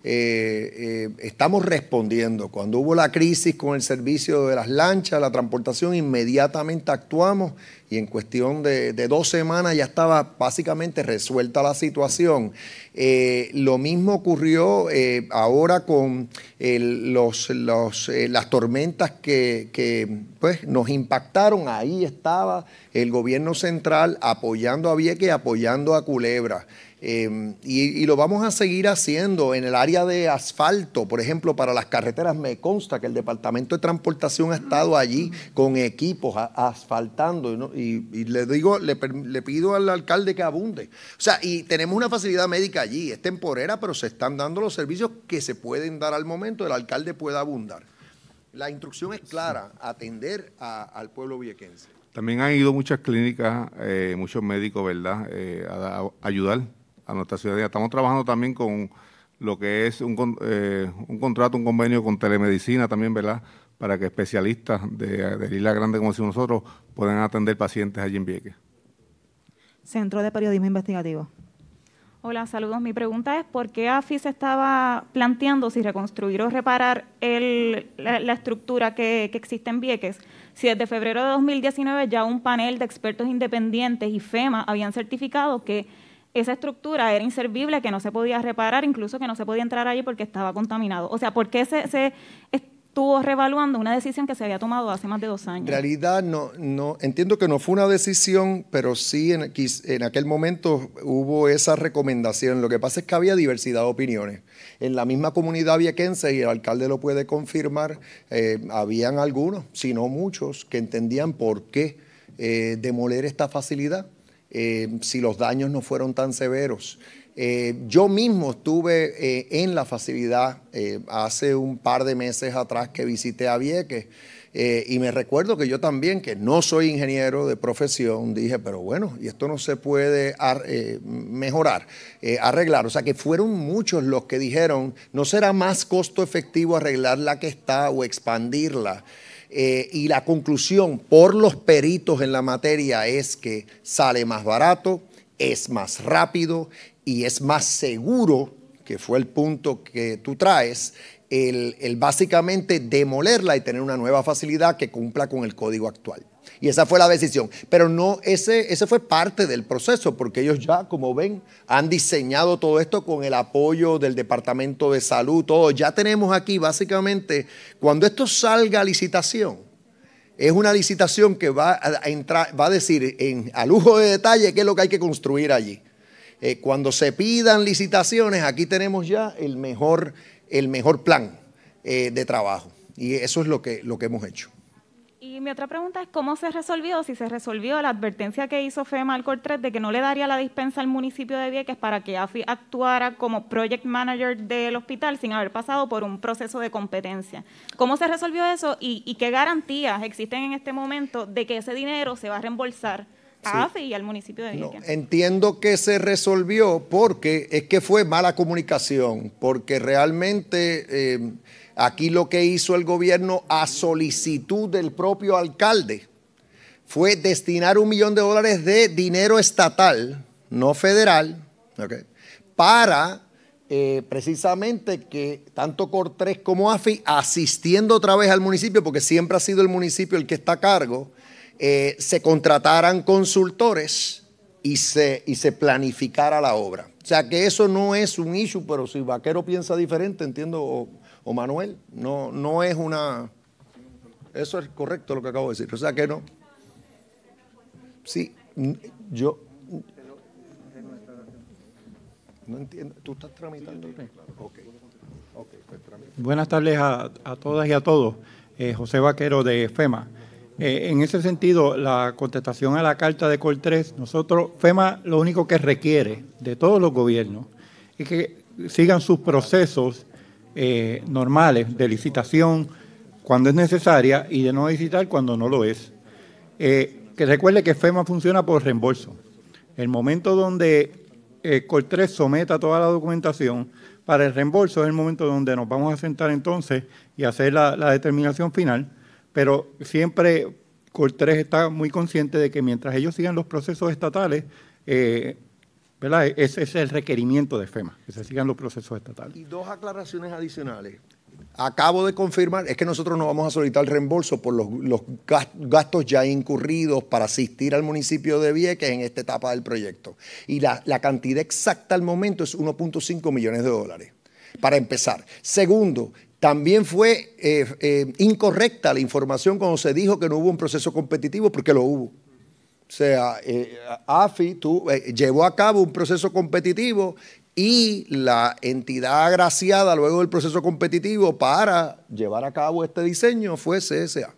eh, eh, estamos respondiendo. Cuando hubo la crisis con el servicio de las lanchas, la transportación, inmediatamente actuamos y en cuestión de, dos semanas ya estaba básicamente resuelta la situación. Eh, lo mismo ocurrió ahora con las tormentas que, pues, nos impactaron. Ahí estaba el gobierno central apoyando a Vieque y apoyando a Culebra. Em, y, lo vamos a seguir haciendo en el área de asfalto, por ejemplo, para las carreteras. Me consta que el Departamento de Transportación ha estado allí con equipos asfaltando y, le digo, le, pido al alcalde que abunde. O sea, y tenemos una facilidad médica allí, es temporera, pero se están dando los servicios que se pueden dar al momento, el alcalde puede abundar. La instrucción es clara, atender al pueblo viequense. También han ido muchas clínicas, eh, muchos médicos, ¿verdad?, eh, a ayudar nuestra ciudadanía. Estamos trabajando también con lo que es eh, un, contrato, un convenio con telemedicina también, ¿verdad? Para que especialistas de, de Isla Grande, como decimos nosotros, puedan atender pacientes allí en Vieques. Centro de Periodismo Investigativo. Hola, saludos. Mi pregunta es, ¿por qué se estaba planteando si reconstruir o reparar la, estructura que, que, existe en Vieques? Si desde febrero de 2019 ya un panel de expertos independientes y FEMA habían certificado que esa estructura era inservible, que no se podía reparar, incluso que no se podía entrar allí porque estaba contaminado. O sea, ¿por qué se, estuvo revaluando una decisión que se había tomado hace más de dos años? En realidad, no, no, entiendo que no fue una decisión, pero sí en, en aquel momento hubo esa recomendación. Lo que pasa es que había diversidad de opiniones. En la misma comunidad viequense, y el alcalde lo puede confirmar, eh, habían algunos, si no muchos, que entendían por qué eh, demoler esta facilidad eh, si los daños no fueron tan severos. Eh, yo mismo estuve eh, en la facilidad hace un par de meses atrás que visité a Vieques y me recuerdo que yo también, que no soy ingeniero de profesión, dije, pero bueno, y esto no se puede mejorar, arreglar. O sea que fueron muchos los que dijeron, no será más costo efectivo arreglar la que está o expandirla. Eh, y la conclusión por los peritos en la materia es que sale más barato, es más rápido y es más seguro, que fue el punto que tú traes, el básicamente demolerla y tener una nueva facilidad que cumpla con el código actual. Y esa fue la decisión. Pero no, ese, ese fue parte del proceso, porque ellos ya, como ven, han diseñado todo esto con el apoyo del Departamento de Salud, todo. Ya tenemos aquí, básicamente, cuando esto salga a licitación, es una licitación que va a, entrar, va a decir en, a lujo de detalle qué es lo que hay que construir allí. Eh, cuando se pidan licitaciones, aquí tenemos ya el mejor, el mejor plan eh, de trabajo. Y eso es lo que, lo que hemos hecho. Y mi otra pregunta es cómo se resolvió, si se resolvió la advertencia que hizo FEMA al de que no le daría la dispensa al municipio de Vieques para que AFI actuara como project manager del hospital sin haber pasado por un proceso de competencia. ¿Cómo se resolvió eso y, qué garantías existen en este momento de que ese dinero se va a reembolsar? a AFI y al municipio de Vieques? entiendo que se resolvió porque es que fue mala comunicación, porque realmente eh, Aquí lo que hizo el gobierno a solicitud del propio alcalde fue destinar un millón de dólares de dinero estatal, no federal, para eh, precisamente que tanto Cortés como AFI, asistiendo otra vez al municipio, porque siempre ha sido el municipio el que está a cargo, eh, se contrataran consultores y se, y se planificara la obra. O sea que eso no es un issue, pero si Vaquero piensa diferente, entiendo, o Manuel, no, no es una... Eso es correcto lo que acabo de decir. O sea que no. Sí, yo... No entiendo. ¿Tú estás tramitando? Buenas tardes a, todas y a todos. Eh, José Vaquero de FEMA. Eh, en ese sentido, la contestación a la carta de 3, nosotros, FEMA lo único que requiere de todos los gobiernos es que sigan sus procesos eh, normales de licitación cuando es necesaria y de no licitar cuando no lo es. Eh, que recuerde que FEMA funciona por reembolso. El momento donde eh, Col 3 someta toda la documentación para el reembolso es el momento donde nos vamos a sentar entonces y hacer la, determinación final, pero siempre 3 está muy consciente de que mientras ellos sigan los procesos estatales, e-, ese es el requerimiento de FEMA, que se sigan los procesos estatales. Y dos aclaraciones adicionales. Acabo de confirmar, es que nosotros no vamos a solicitar el reembolso por los, gastos ya incurridos para asistir al municipio de Vieques en esta etapa del proyecto. Y la, cantidad exacta al momento es 1.5 millones de dólares, para empezar. Segundo, también fue eh, eh, incorrecta la información cuando se dijo que no hubo un proceso competitivo, porque lo hubo. O sea, eh, AFI eh, llevó a cabo un proceso competitivo y la entidad agraciada luego del proceso competitivo para llevar a cabo este diseño fue CSA.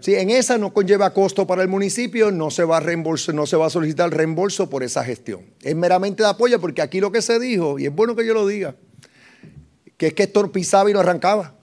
Si en esa no conlleva costo para el municipio, no se va a no se va a solicitar reembolso por esa gestión. Es meramente de apoyo porque aquí lo que se dijo, y es bueno que yo lo diga, que es que esto y lo arrancaba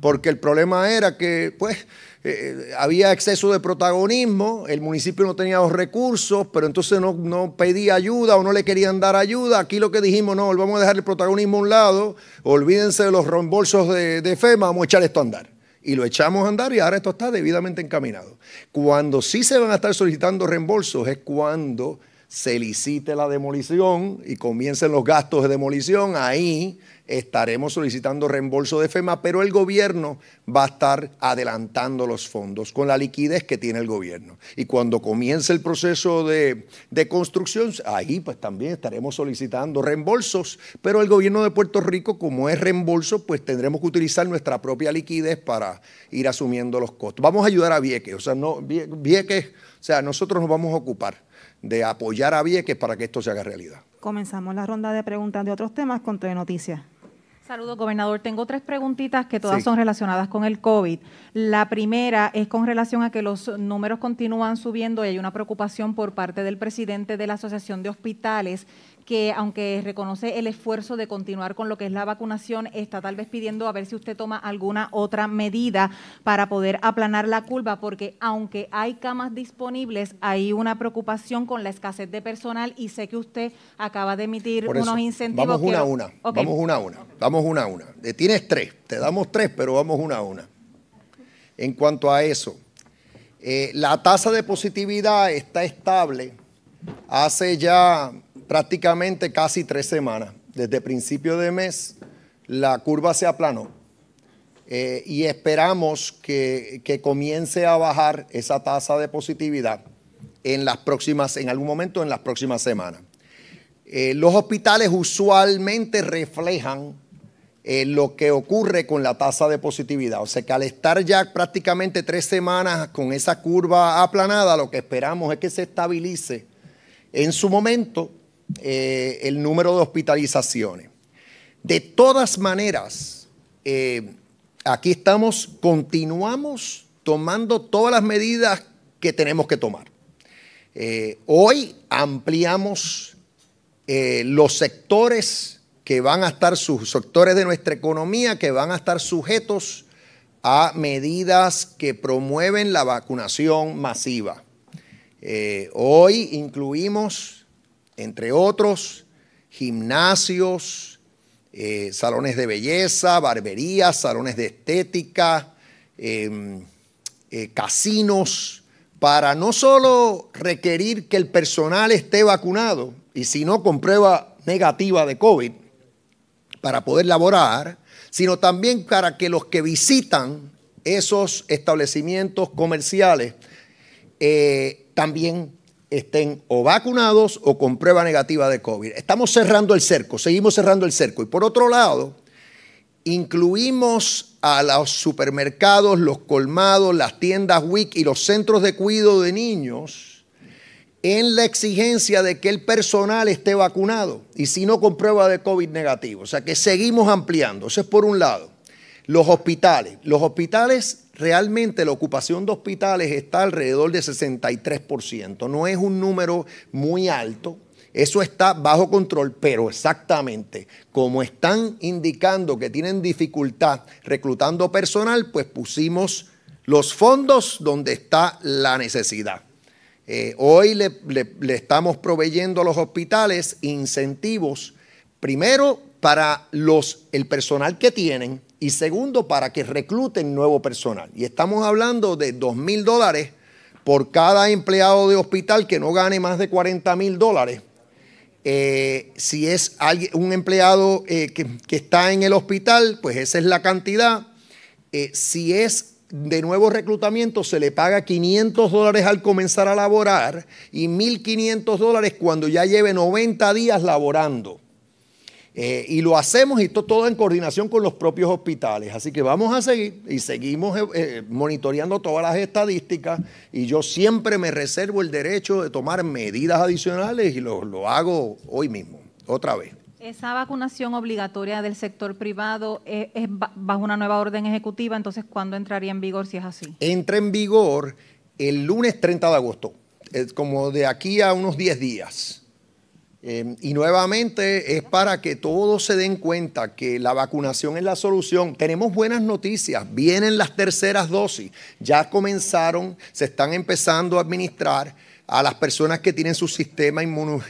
porque el problema era que pues eh, eh, había exceso de protagonismo, el municipio no tenía los recursos, pero entonces no, pedía ayuda o no le querían dar ayuda. Aquí lo que dijimos, no, vamos a dejar el protagonismo a un lado, olvídense de los reembolsos de, de FEMA, vamos a echar esto a andar. Y lo echamos a andar y ahora esto está debidamente encaminado. Cuando sí se van a estar solicitando reembolsos es cuando se licite la demolición y comiencen los gastos de demolición, ahí estaremos solicitando reembolso de FEMA, pero el gobierno va a estar adelantando los fondos con la liquidez que tiene el gobierno. Y cuando comience el proceso de, construcción, ahí pues también estaremos solicitando reembolsos, pero el gobierno de Puerto Rico, como es reembolso, pues tendremos que utilizar nuestra propia liquidez para ir asumiendo los costos. Vamos a ayudar a Vieques, o sea, no, Vieques, o sea, nosotros nos vamos a ocupar de apoyar a Vieques para que esto se haga realidad. Comenzamos la ronda de preguntas de otros temas con Noticias. Saludos, gobernador. Tengo tres preguntitas que todas son relacionadas con el COVID. La primera es con relación a que los números continúan subiendo y hay una preocupación por parte del presidente de la Asociación de Hospitales que aunque reconoce el esfuerzo de continuar con lo que es la vacunación, está tal vez pidiendo a ver si usted toma alguna otra medida para poder aplanar la curva, porque aunque hay camas disponibles, hay una preocupación con la escasez de personal y sé que usted acaba de emitir unos incentivos. Vamos una a una, vamos una a una, vamos una a una. Tienes tres, te damos tres, pero vamos una a una. En cuanto a eso, eh, la tasa de positividad está estable hace ya prácticamente casi tres semanas. Desde principio de mes la curva se aplanó eh, y esperamos que, comience a bajar esa tasa de positividad en las próximas, en algún momento en las próximas semanas. Eh, los hospitales usualmente reflejan eh, lo que ocurre con la tasa de positividad. O sea que al estar ya prácticamente tres semanas con esa curva aplanada, lo que esperamos es que se estabilice en su momento eh, el número de hospitalizaciones. De todas maneras, eh, aquí estamos, continuamos tomando todas las medidas que tenemos que tomar. Eh, hoy ampliamos los sectores que van a estar, sus sectores de nuestra economía que van a estar sujetos a medidas que promueven la vacunación masiva. hoy incluimos entre otros, gimnasios, eh, salones de belleza, barberías, salones de estética, em, eh, casinos, para no solo requerir que el personal esté vacunado y si no con prueba negativa de COVID para poder laborar, sino también para que los que visitan esos establecimientos comerciales eh, también estén o vacunados o con prueba negativa de COVID. Estamos cerrando el cerco, seguimos cerrando el cerco. Y por otro lado, incluimos a los supermercados, los colmados, las tiendas WIC y los centros de cuidado de niños en la exigencia de que el personal esté vacunado y si no con prueba de COVID negativo. O sea que seguimos ampliando. Eso es por un lado. Los hospitales. Los hospitales realmente la ocupación de hospitales está alrededor de 63%. No es un número muy alto, eso está bajo control, pero exactamente como están indicando que tienen dificultad reclutando personal, pues pusimos los fondos donde está la necesidad. Eh, hoy le, estamos proveyendo a los hospitales incentivos, primero para los, el personal que tienen, y segundo, para que recluten nuevo personal. Y estamos hablando de 2,000 mil dólares por cada empleado de hospital que no gane más de 40 mil dólares. Eh, si es un empleado eh, que, está en el hospital, pues esa es la cantidad. Eh, si es de nuevo reclutamiento, se le paga 500 dólares al comenzar a laborar y 1.500 dólares cuando ya lleve 90 días laborando. Eh, y lo hacemos y todo en coordinación con los propios hospitales. Así que vamos a seguir y seguimos eh, eh, monitoreando todas las estadísticas y yo siempre me reservo el derecho de tomar medidas adicionales y lo, hago hoy mismo, otra vez. Esa vacunación obligatoria del sector privado es, bajo una nueva orden ejecutiva, entonces ¿cuándo entraría en vigor si es así? Entra en vigor el lunes 30 de agosto, es como de aquí a unos 10 días. Em, y nuevamente es para que todos se den cuenta que la vacunación es la solución. Tenemos buenas noticias, vienen las terceras dosis, ya comenzaron, se están empezando a administrar a las personas que tienen su sistema inmuno,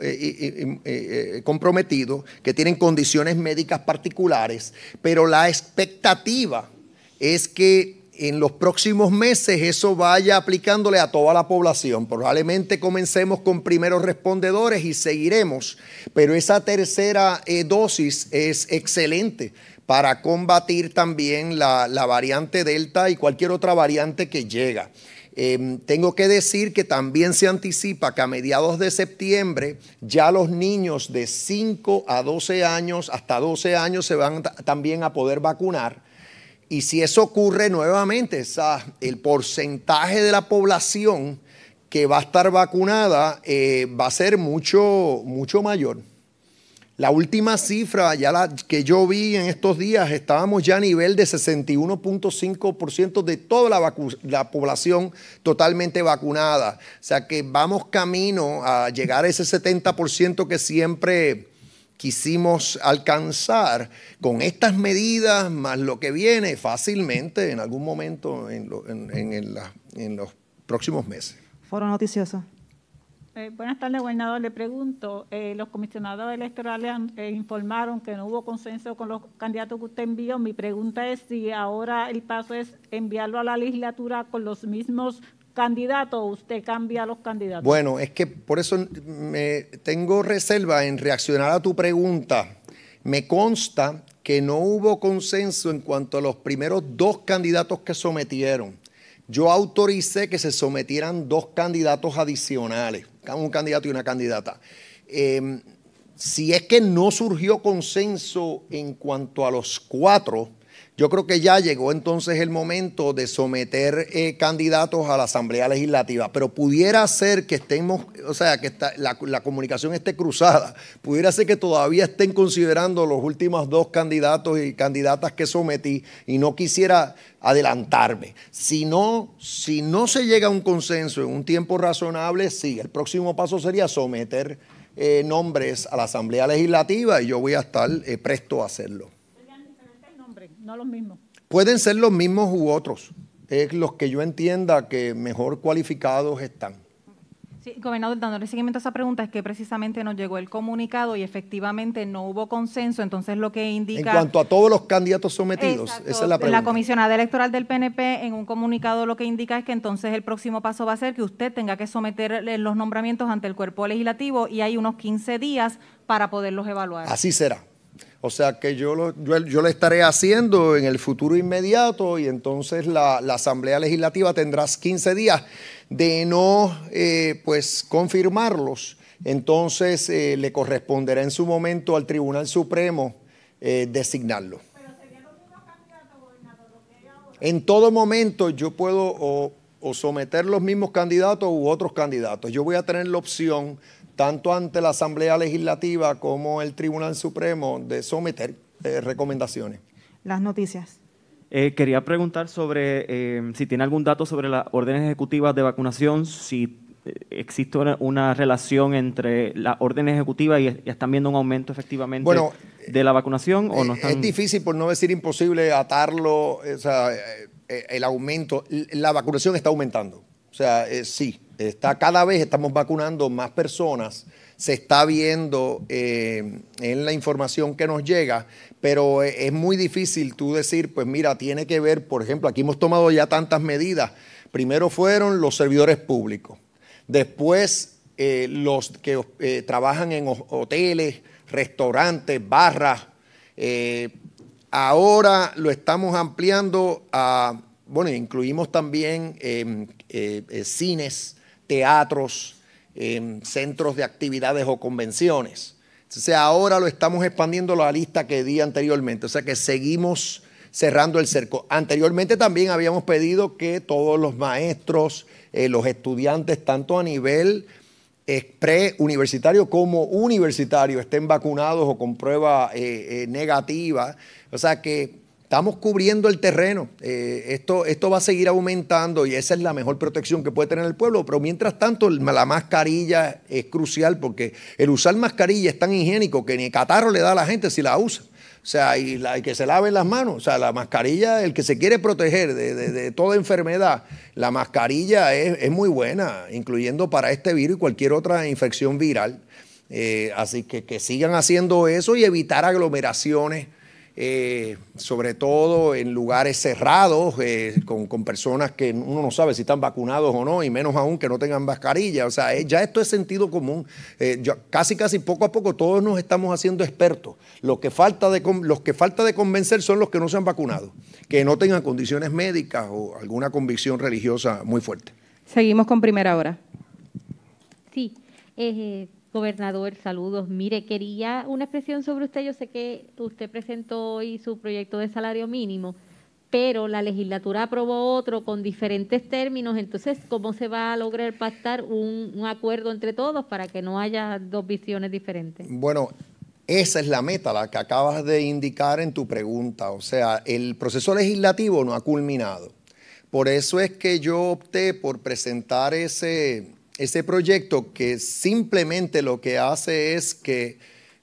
eh, eh, eh, em, comprometido, que tienen condiciones médicas particulares, pero la expectativa es que en los próximos meses eso vaya aplicándole a toda la población. Probablemente comencemos con primeros respondedores y seguiremos, pero esa tercera eh, dosis es excelente para combatir también la, variante Delta y cualquier otra variante que llega. Em, tengo que decir que también se anticipa que a mediados de septiembre ya los niños de 5 a 12 años, hasta 12 años, se van también a poder vacunar y si eso ocurre nuevamente, el porcentaje de la población que va a estar vacunada eh, va a ser mucho, mucho mayor. La última cifra ya que yo vi en estos días, estábamos ya a nivel de 61.5% de toda la, la, población totalmente vacunada. O sea que vamos camino a llegar a ese 70% que siempre quisimos alcanzar con estas medidas, más lo que viene fácilmente en algún momento en, en, los próximos meses. Foro noticioso. Eh, buenas tardes, gobernador. Le pregunto, eh, los comisionados electorales eh, informaron que no hubo consenso con los candidatos que usted envió. Mi pregunta es si ahora el paso es enviarlo a la legislatura con los mismos candidato usted cambia a los candidatos? Bueno, es que por eso me tengo reserva en reaccionar a tu pregunta. Me consta que no hubo consenso en cuanto a los primeros dos candidatos que sometieron. Yo autoricé que se sometieran dos candidatos adicionales, un candidato y una candidata. Em, si es que no surgió consenso en cuanto a los cuatro, yo creo que ya llegó entonces el momento de someter eh, candidatos a la Asamblea Legislativa, pero pudiera ser que estemos, o sea, que la, comunicación esté cruzada, pudiera ser que todavía estén considerando los últimos dos candidatos y candidatas que sometí y no quisiera adelantarme. Si no, si no se llega a un consenso en un tiempo razonable, sí, el próximo paso sería someter eh, nombres a la Asamblea Legislativa y yo voy a estar eh, presto a hacerlo. No los mismos. Pueden ser los mismos u otros. Es los que yo entienda que mejor cualificados están. Sí, gobernador, dándole seguimiento a esa pregunta, es que precisamente nos llegó el comunicado y efectivamente no hubo consenso, entonces lo que indica... En cuanto a todos los candidatos sometidos, esa es la pregunta. La comisionada electoral del PNP en un comunicado lo que indica es que entonces el próximo paso va a ser que usted tenga que someter eh, los nombramientos ante el cuerpo legislativo y hay unos 15 días para poderlos evaluar. Así será. O sea que yo lo, yo, estaré haciendo en el futuro inmediato y entonces la, Asamblea Legislativa tendrá 15 días de no eh, pues confirmarlos. Entonces eh, le corresponderá en su momento al Tribunal Supremo eh, designarlo. En todo momento yo puedo o someter los mismos candidatos u otros candidatos. Yo voy a tener la opción tanto ante la Asamblea Legislativa como el Tribunal Supremo de someter eh, recomendaciones. Las noticias. Eh, quería preguntar sobre eh, si tiene algún dato sobre las órdenes ejecutivas de vacunación, si existe una, relación entre las órdenes ejecutivas y, están viendo un aumento efectivamente de la vacunación o no están... Es difícil, por no decir imposible, atarlo, o sea, el aumento. La vacunación está aumentando, o sea, sí. Está, cada vez estamos vacunando más personas, se está viendo eh, en la información que nos llega, pero eh, es muy difícil tú decir, pues mira, tiene que ver, por ejemplo, aquí hemos tomado ya tantas medidas. Primero fueron los servidores públicos, después eh, los que trabajan en hoteles, restaurantes, barras. ahora lo estamos ampliando a, bueno, incluimos también em, cines teatros, eh, centros de actividades o convenciones. O sea, ahora lo estamos expandiendo la lista que di anteriormente, o sea que seguimos cerrando el cerco. Anteriormente también habíamos pedido que todos los maestros, eh, los estudiantes, tanto a nivel eh, preuniversitario como universitario, estén vacunados o con prueba negativa. O sea que Estamos cubriendo el terreno. Eh, esto, esto va a seguir aumentando y esa es la mejor protección que puede tener el pueblo. Pero mientras tanto, la mascarilla es crucial porque el usar mascarilla es tan higiénico que ni catarro le da a la gente si la usa. O sea, y, que se laven las manos. O sea, la mascarilla, el que se quiere proteger de, toda enfermedad, la mascarilla es, muy buena, incluyendo para este virus y cualquier otra infección viral. Eh, así que que sigan haciendo eso y evitar aglomeraciones eh, sobre todo en lugares cerrados, eh, con, personas que uno no sabe si están vacunados o no, y menos aún que no tengan mascarilla. O sea, eh, ya esto es sentido común. casi, casi poco a poco todos nos estamos haciendo expertos. Los que, falta de, los que falta de convencer son los que no se han vacunado, que no tengan condiciones médicas o alguna convicción religiosa muy fuerte. Seguimos con primera hora. Sí. Gobernador, saludos. Mire, quería una expresión sobre usted. Yo sé que usted presentó hoy su proyecto de salario mínimo, pero la legislatura aprobó otro con diferentes términos. Entonces, ¿cómo se va a lograr pactar un, un acuerdo entre todos para que no haya dos visiones diferentes? Bueno, esa es la meta, la que acabas de indicar en tu pregunta. O sea, el proceso legislativo no ha culminado. Por eso es que yo opté por presentar ese ese proyecto que simplemente lo que hace es que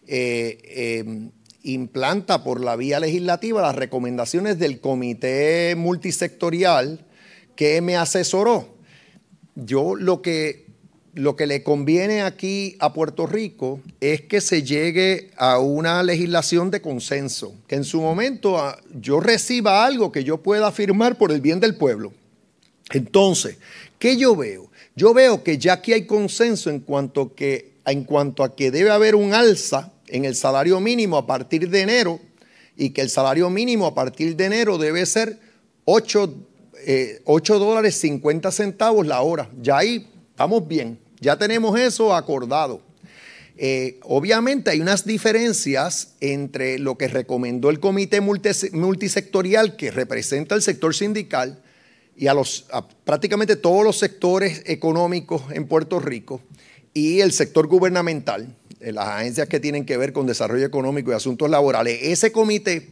eh, em, implanta por la vía legislativa las recomendaciones del comité multisectorial que me asesoró. Yo lo que, lo que le conviene aquí a Puerto Rico es que se llegue a una legislación de consenso, que en su momento ah, yo reciba algo que yo pueda firmar por el bien del pueblo. Entonces, ¿qué yo veo? Yo veo que ya aquí hay consenso en cuanto, que, en cuanto a que debe haber un alza en el salario mínimo a partir de enero y que el salario mínimo a partir de enero debe ser 8, eh, dólares 50 centavos la hora. Ya ahí estamos bien, ya tenemos eso acordado. Eh, obviamente hay unas diferencias entre lo que recomendó el comité multisectorial que representa el sector sindical y a, los, prácticamente todos los sectores económicos en Puerto Rico y el sector gubernamental, eh, las agencias que tienen que ver con desarrollo económico y asuntos laborales, ese comité,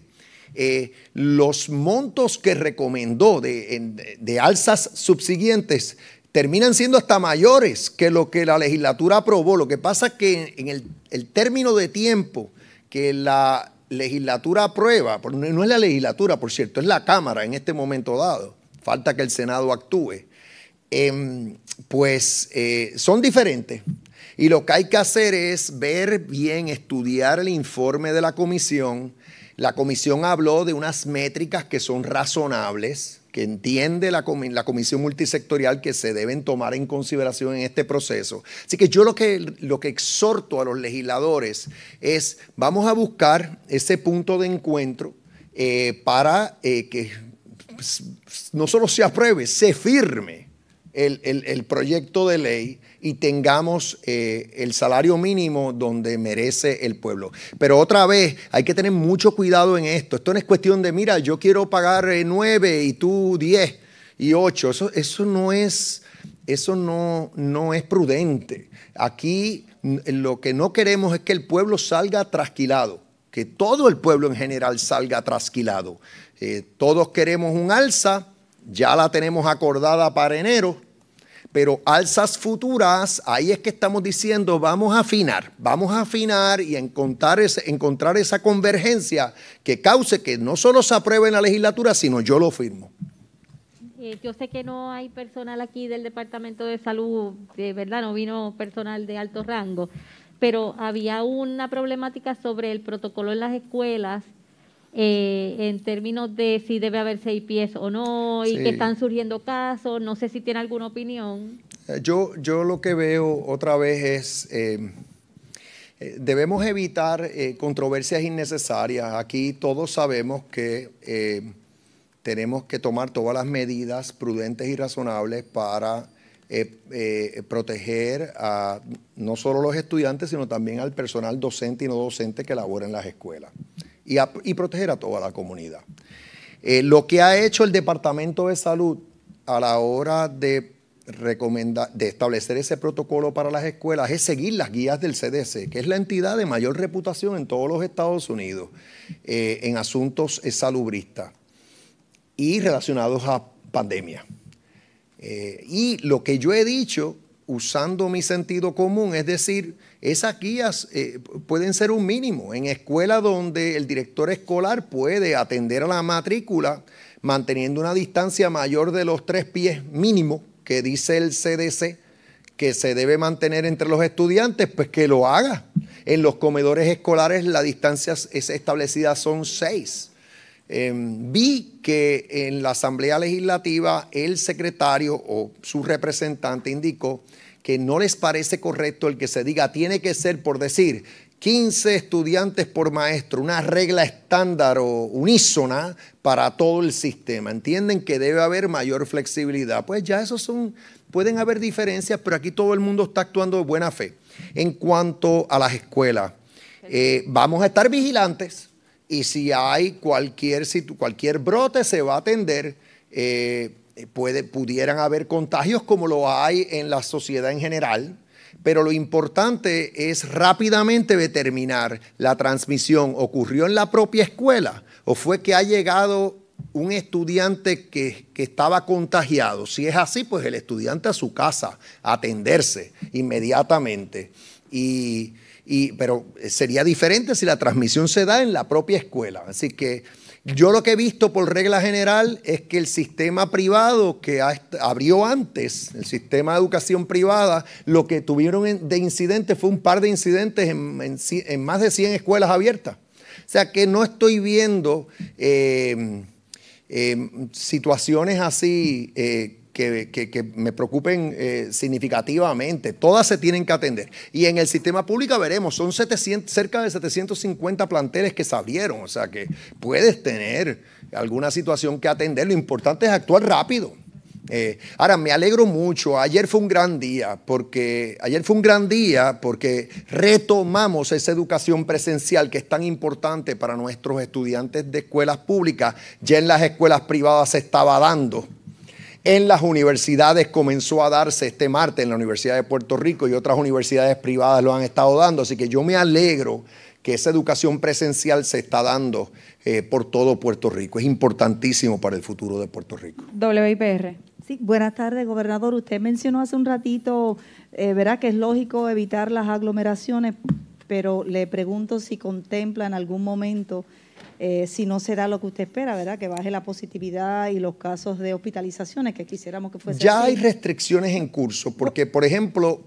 eh, los montos que recomendó de, alzas subsiguientes terminan siendo hasta mayores que lo que la legislatura aprobó. Lo que pasa es que en el término de tiempo que la legislatura aprueba, no es la legislatura, por cierto, es la Cámara en este momento dado, falta que el Senado actúe, em, pues eh, son diferentes. Y lo que hay que hacer es ver bien, estudiar el informe de la comisión. La comisión habló de unas métricas que son razonables, que entiende la, comisión multisectorial que se deben tomar en consideración en este proceso. Así que yo lo que, lo que exhorto a los legisladores es, vamos a buscar ese punto de encuentro eh, para eh, que pues, no solo se apruebe, se firme el, proyecto de ley y tengamos eh, el salario mínimo donde merece el pueblo. Pero otra vez, hay que tener mucho cuidado en esto. Esto no es cuestión de, mira, yo quiero pagar eh, nueve y tú diez y ocho. Eso, eso no es... Eso no, no es prudente. Aquí mm, lo que no queremos es que el pueblo salga trasquilado, que todo el pueblo en general salga trasquilado. Eh, todos queremos un alza, ya la tenemos acordada para enero, pero alzas futuras, ahí es que estamos diciendo, vamos a afinar, vamos a afinar y encontrar, esa convergencia que cause que no solo se apruebe en la legislatura, sino yo lo firmo. Eh, yo sé que no hay personal aquí del Departamento de Salud, de verdad, no vino personal de alto rango, pero había una problemática sobre el protocolo en las escuelas eh, en términos de si debe haber seis pies o no y que están surgiendo casos. No sé si tiene alguna opinión. Eh, yo, lo que veo otra vez es... Eh, debemos evitar controversias innecesarias. Aquí todos sabemos que tenemos que tomar todas las medidas prudentes y razonables para proteger a no solo los estudiantes, sino también al personal docente y no docente que labora en las escuelas y, proteger a toda la comunidad. Eh, lo que ha hecho el Departamento de Salud a la hora de, de establecer ese protocolo para las escuelas es seguir las guías del CDC, que es la entidad de mayor reputación en todos los Estados Unidos eh, en asuntos salubristas y relacionados a pandemia. Eh, y lo que yo he dicho, usando mi sentido común, es decir, esas guías eh, pueden ser un mínimo. En escuela donde el director escolar puede atender a la matrícula manteniendo una distancia mayor de los tres pies mínimo que dice el CDC que se debe mantener entre los estudiantes, pues que lo haga. En los comedores escolares la distancia es establecida son seis. Em, vi que en la Asamblea Legislativa el secretario o su representante indicó que no les parece correcto el que se diga tiene que ser por decir 15 estudiantes por maestro, una regla estándar o unísona para todo el sistema. Entienden que debe haber mayor flexibilidad. Pues ya esos son, pueden haber diferencias, pero aquí todo el mundo está actuando de buena fe. En cuanto a las escuelas, eh, vamos a estar vigilantes y si hay cualquier, cualquier brote se va a atender. Eh, eh, puede, pudieran haber contagios como lo hay en la sociedad en general, pero lo importante es rápidamente determinar la transmisión. ¿Ocurrió en la propia escuela o fue que ha llegado un estudiante que, estaba contagiado? Si es así, pues el estudiante a su casa, a atenderse inmediatamente. Y, pero sería diferente si la transmisión se da en la propia escuela. Así que yo lo que he visto por regla general es que el sistema privado que abrió antes, el sistema de educación privada, lo que tuvieron de incidentes fue un par de incidentes en, más de 100 escuelas abiertas. O sea que no estoy viendo eh, eh, situaciones así eh, que, me preocupen eh, significativamente. Todas se tienen que atender. Y en el sistema público veremos, son cerca de 750 planteles que salieron. O sea que puedes tener alguna situación que atender. Lo importante es actuar rápido. Eh, ahora, me alegro mucho. Ayer fue un gran día porque ayer fue un gran día porque retomamos esa educación presencial que es tan importante para nuestros estudiantes de escuelas públicas. Ya en las escuelas privadas se estaba dando en las universidades comenzó a darse este martes en la Universidad de Puerto Rico y otras universidades privadas lo han estado dando. Así que yo me alegro que esa educación presencial se está dando eh, por todo Puerto Rico. Es importantísimo para el futuro de Puerto Rico. WIPR. Sí, buenas tardes, gobernador. Usted mencionó hace un ratito, eh, verá que es lógico evitar las aglomeraciones, pero le pregunto si contempla en algún momento eh, si no será lo que usted espera, ¿verdad? Que baje la positividad y los casos de hospitalizaciones que quisiéramos que fuese. Ya hay restricciones en curso, porque, por ejemplo,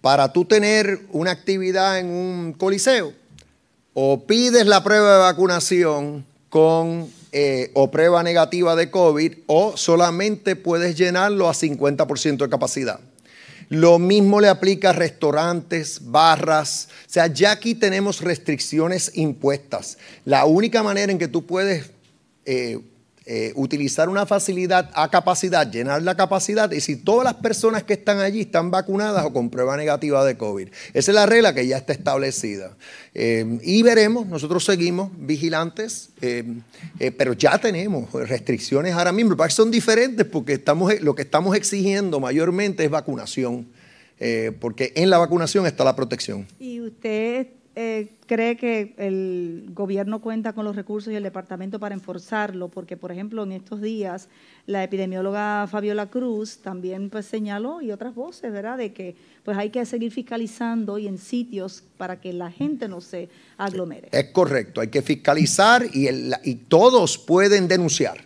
para tú tener una actividad en un coliseo, o pides la prueba de vacunación con eh, o prueba negativa de COVID, o solamente puedes llenarlo a 50% de capacidad. Lo mismo le aplica a restaurantes, barras. O sea, ya aquí tenemos restricciones impuestas. La única manera en que tú puedes eh, eh, utilizar una facilidad a capacidad, llenar la capacidad y si todas las personas que están allí están vacunadas o con prueba negativa de COVID. Esa es la regla que ya está establecida. Eh, y veremos, nosotros seguimos vigilantes, eh, pero ya tenemos restricciones ahora mismo. Son diferentes porque estamos, lo que estamos exigiendo mayormente es vacunación. porque en la vacunación está la protección. Y usted eh, cree que el gobierno cuenta con los recursos y el departamento para enforzarlo? Porque, por ejemplo, en estos días la epidemióloga Fabiola Cruz también pues, señaló y otras voces, ¿verdad?, de que pues hay que seguir fiscalizando y en sitios para que la gente no se aglomere. Es correcto, hay que fiscalizar y, y todos pueden denunciar.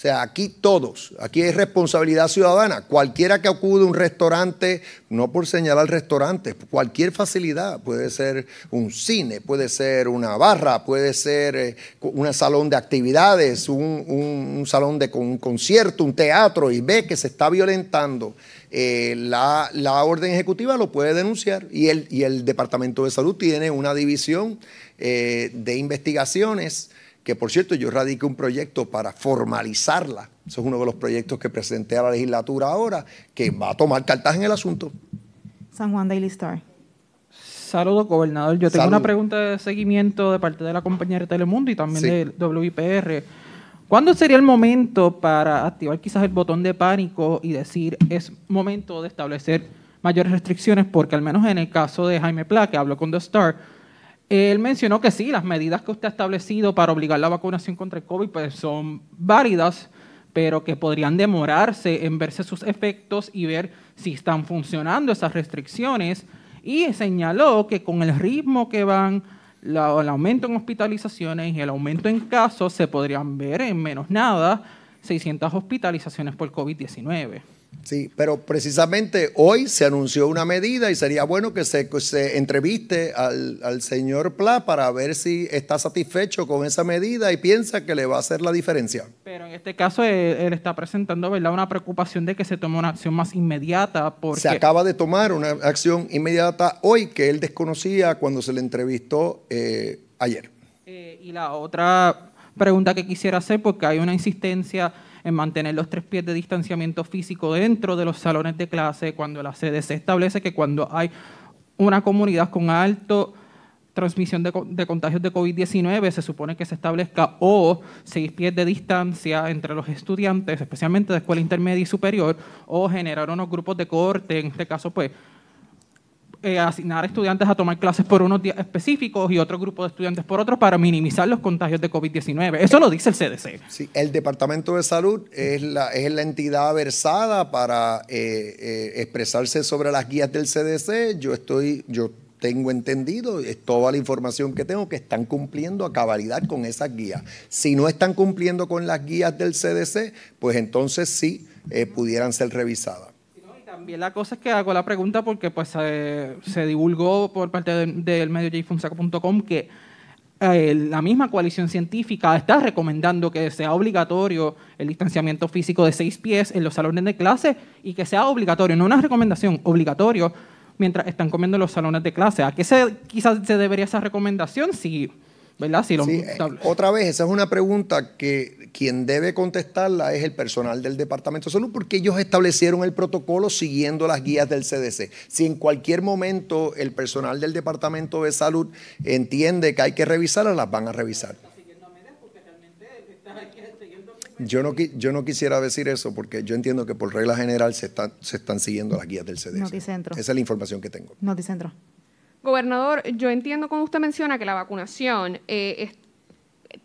O sea, aquí todos, aquí hay responsabilidad ciudadana. Cualquiera que acude a un restaurante, no por señalar restaurantes, cualquier facilidad, puede ser un cine, puede ser una barra, puede ser eh, un salón de actividades, un, salón de un concierto, un teatro, y ve que se está violentando eh, la, orden ejecutiva, lo puede denunciar. Y el, y el Departamento de Salud tiene una división eh, de investigaciones que por cierto yo radiqué un proyecto para formalizarla. Eso es uno de los proyectos que presenté a la legislatura ahora, que va a tomar cartas en el asunto. San Juan Daily Star. Saludos, gobernador. Yo tengo una pregunta de seguimiento de parte de la compañía de Telemundo y también del de WIPR. ¿Cuándo sería el momento para activar quizás el botón de pánico y decir es momento de establecer mayores restricciones? Porque al menos en el caso de Jaime Pla, que habló con The Star, él mencionó que sí, las medidas que usted ha establecido para obligar la vacunación contra el COVID pues, son válidas, pero que podrían demorarse en verse sus efectos y ver si están funcionando esas restricciones. Y señaló que con el ritmo que van el aumento en hospitalizaciones y el aumento en casos, se podrían ver en menos nada 600 hospitalizaciones por COVID-19. Sí, pero precisamente hoy se anunció una medida y sería bueno que se, se entreviste al, señor Pla para ver si está satisfecho con esa medida y piensa que le va a hacer la diferencia. Pero en este caso eh, él, está presentando una preocupación de que se tome una acción más inmediata. Porque... Se acaba de tomar una acción inmediata hoy que él desconocía cuando se le entrevistó eh, ayer. Eh, y la otra pregunta que quisiera hacer, porque hay una insistencia en mantener los tres pies de distanciamiento físico dentro de los salones de clase, cuando la sede se establece que cuando hay una comunidad con alto transmisión de, de contagios de COVID-19, se supone que se establezca o seis pies de distancia entre los estudiantes, especialmente de escuela intermedia y superior, o generar unos grupos de corte, en este caso pues eh, asignar estudiantes a tomar clases por unos días específicos y otro grupo de estudiantes por otros para minimizar los contagios de COVID-19. Eso lo dice el CDC. Sí, el Departamento de Salud es la, es la entidad versada para eh, eh, expresarse sobre las guías del CDC. Yo estoy, yo tengo entendido, es toda la información que tengo, que están cumpliendo a cabalidad con esas guías. Si no están cumpliendo con las guías del CDC, pues entonces sí pudieran ser revisadas. Y la cosa es que hago la pregunta porque pues se divulgó por parte del medio jfunsaco.com que eh, la misma coalición científica está recomendando que sea obligatorio el distanciamiento físico de seis pies en los salones de clase y que sea obligatorio, no una recomendación, obligatorio mientras están comiendo en los salones de clase. ¿A qué se, quizás se debería esa recomendación si otra vez, esa es una pregunta que quien debe contestarla es el personal del Departamento de Salud, porque ellos establecieron el protocolo siguiendo las guías del CDC. Si en cualquier momento el personal del Departamento de Salud entiende que hay que revisarlas, las van a revisar. Yo no, yo no quisiera decir eso porque yo entiendo que por regla general se, se están siguiendo las guías del CDC. Noticentro. Esa es la información que tengo. Noticentro. Gobernador, yo entiendo como usted menciona que la vacunación eh,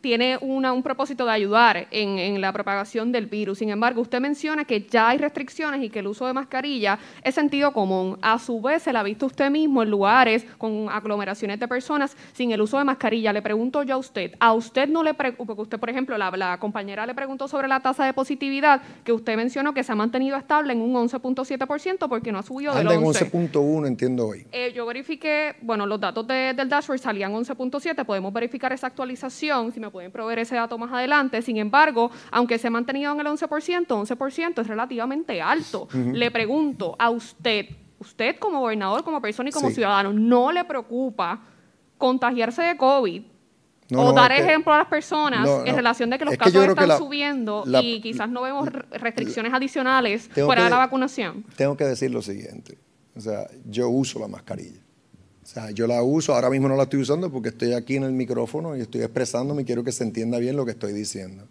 tiene una, un propósito de ayudar en, la propagación del virus. Sin embargo, usted menciona que ya hay restricciones y que el uso de mascarilla es sentido común. A su vez, se la ha visto usted mismo en lugares con aglomeraciones de personas sin el uso de mascarilla. Le pregunto yo a usted, a usted no le preocupa, porque usted, por ejemplo, la, compañera le preguntó sobre la tasa de positividad, que usted mencionó que se ha mantenido estable en un 11.7% porque no ha subido de del 11.1, entiendo hoy. Eh, yo verifiqué, bueno, los datos del dashboard salían 11.7, podemos verificar esa actualización si me pueden proveer ese dato más adelante. Sin embargo, aunque se ha mantenido en el 11%, 11% es relativamente alto. Le pregunto a usted, usted como gobernador, como persona y como ciudadano, ¿no le preocupa contagiarse de COVID? o dar ejemplo a las personas en relación de que los casos están subiendo y quizás no vemos restricciones adicionales fuera de la vacunación. Tengo que decir lo siguiente, o sea, yo uso la mascarilla o sea, yo la uso, ahora mismo no la estoy usando porque estoy aquí en el micrófono y estoy expresándome y quiero que se entienda bien lo que estoy diciendo.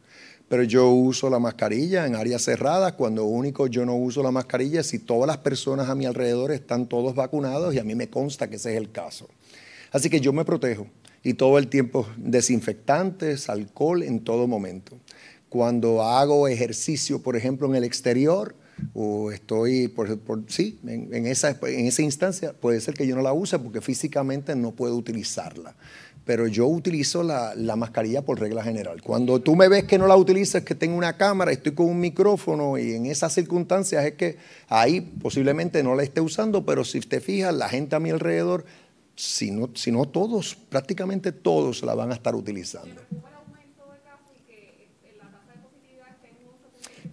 Pero yo uso la mascarilla en áreas cerradas, cuando único yo no uso la mascarilla si todas las personas a mi alrededor están todos vacunados y a mí me consta que ese es el caso. Así que yo me protejo y todo el tiempo desinfectantes, alcohol en todo momento. Cuando hago ejercicio, por ejemplo, en el exterior, o estoy por, sí, en, esa, instancia puede ser que yo no la use porque físicamente no puedo utilizarla. Pero yo utilizo la, mascarilla por regla general. Cuando tú me ves que no la utilizas, que tengo una cámara, estoy con un micrófono y en esas circunstancias es que ahí posiblemente no la esté usando, pero si te fijas, la gente a mi alrededor, si no, si no todos, prácticamente todos la van a estar utilizando.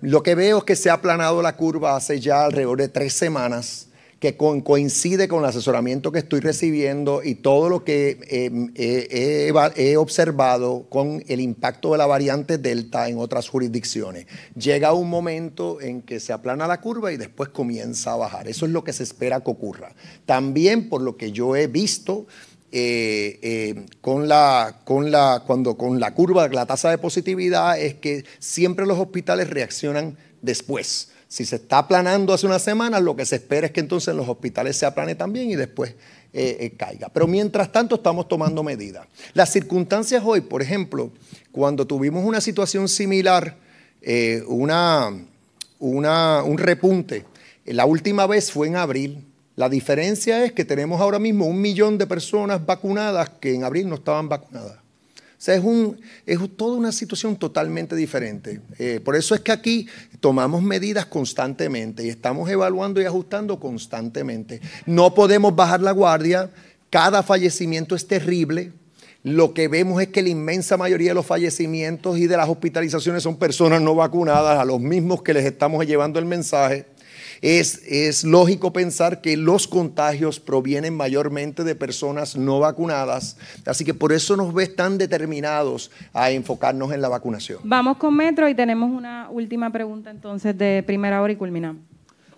Lo que veo es que se ha aplanado la curva hace ya alrededor de tres semanas, que coincide con el asesoramiento que estoy recibiendo y todo lo que em, he, he observado con el impacto de la variante Delta en otras jurisdicciones. Llega un momento en que se aplana la curva y después comienza a bajar. Eso es lo que se espera que ocurra. También por lo que yo he visto eh, eh, con, la, con, la, cuando, con la curva, la tasa de positividad, es que siempre los hospitales reaccionan después. Si se está aplanando hace una semana, lo que se espera es que entonces los hospitales se aplane también y después eh, caiga. Pero mientras tanto estamos tomando medidas. Las circunstancias hoy, por ejemplo, cuando tuvimos una situación similar, una, un repunte, la última vez fue en abril, la diferencia es que tenemos ahora mismo un millón de personas vacunadas que en abril no estaban vacunadas. O sea, es, toda una situación totalmente diferente. Eh, por eso es que aquí tomamos medidas constantemente y estamos evaluando y ajustando constantemente. No podemos bajar la guardia, cada fallecimiento es terrible. Lo que vemos es que la inmensa mayoría de los fallecimientos y de las hospitalizaciones son personas no vacunadas, a los mismos que les estamos llevando el mensaje. Es, lógico pensar que los contagios provienen mayormente de personas no vacunadas, así que por eso nos ves tan determinados a enfocarnos en la vacunación. Vamos con Metro y tenemos una última pregunta entonces de primera hora y culminamos.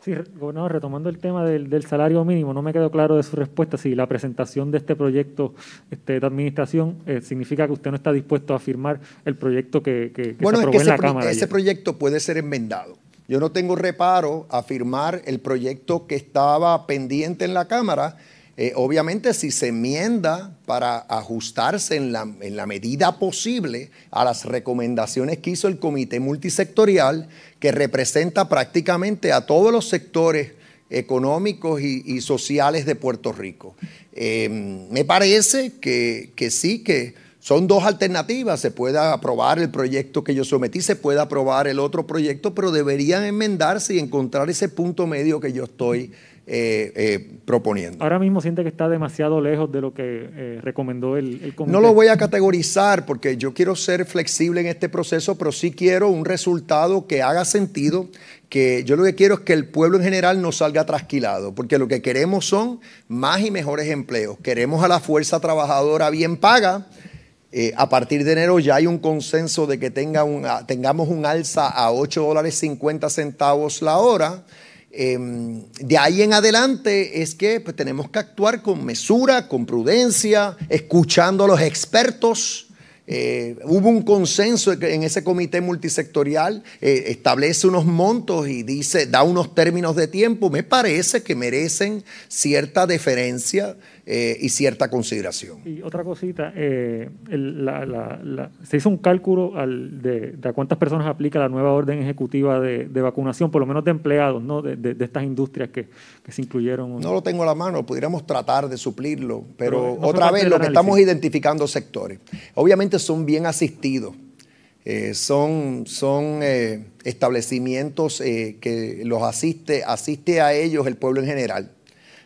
Sí, gobernador, retomando el tema del, salario mínimo, no me quedó claro de su respuesta si la presentación de este proyecto este, de administración eh, significa que usted no está dispuesto a firmar el proyecto que, se aprobó en la Cámara. ese proyecto puede ser enmendado. Yo no tengo reparo a firmar el proyecto que estaba pendiente en la Cámara. Eh, obviamente, si se enmienda para ajustarse en la, medida posible a las recomendaciones que hizo el Comité Multisectorial, que representa prácticamente a todos los sectores económicos y, sociales de Puerto Rico. Eh, me parece que, que sí, que son dos alternativas, se puede aprobar el proyecto que yo sometí, se puede aprobar el otro proyecto, pero deberían enmendarse y encontrar ese punto medio que yo estoy eh, eh, proponiendo. Ahora mismo siente que está demasiado lejos de lo que eh, recomendó el, el comité. No lo voy a categorizar porque yo quiero ser flexible en este proceso, pero sí quiero un resultado que haga sentido, que yo lo que quiero es que el pueblo en general no salga trasquilado, porque lo que queremos son más y mejores empleos. Queremos a la fuerza trabajadora bien paga eh, a partir de enero ya hay un consenso de que ah, tengamos un alza a $8.50 dólares centavos la hora. Em, de ahí en adelante es que pues, tenemos que actuar con mesura, con prudencia, escuchando a los expertos. Eh, hubo un consenso en ese comité multisectorial, eh, establece unos montos y dice, da unos términos de tiempo, me parece que merecen cierta deferencia. Eh, y cierta consideración. Y otra cosita, eh, se hizo un cálculo de, a cuántas personas aplica la nueva orden ejecutiva de, vacunación, por lo menos de empleados, ¿no? de, estas industrias que, se incluyeron. No lo tengo a la mano, pudiéramos tratar de suplirlo, pero, otra vez lo que estamos identificando sectores. Obviamente son bien asistidos. Eh, son, son establecimientos que los asiste, asiste a ellos el pueblo en general.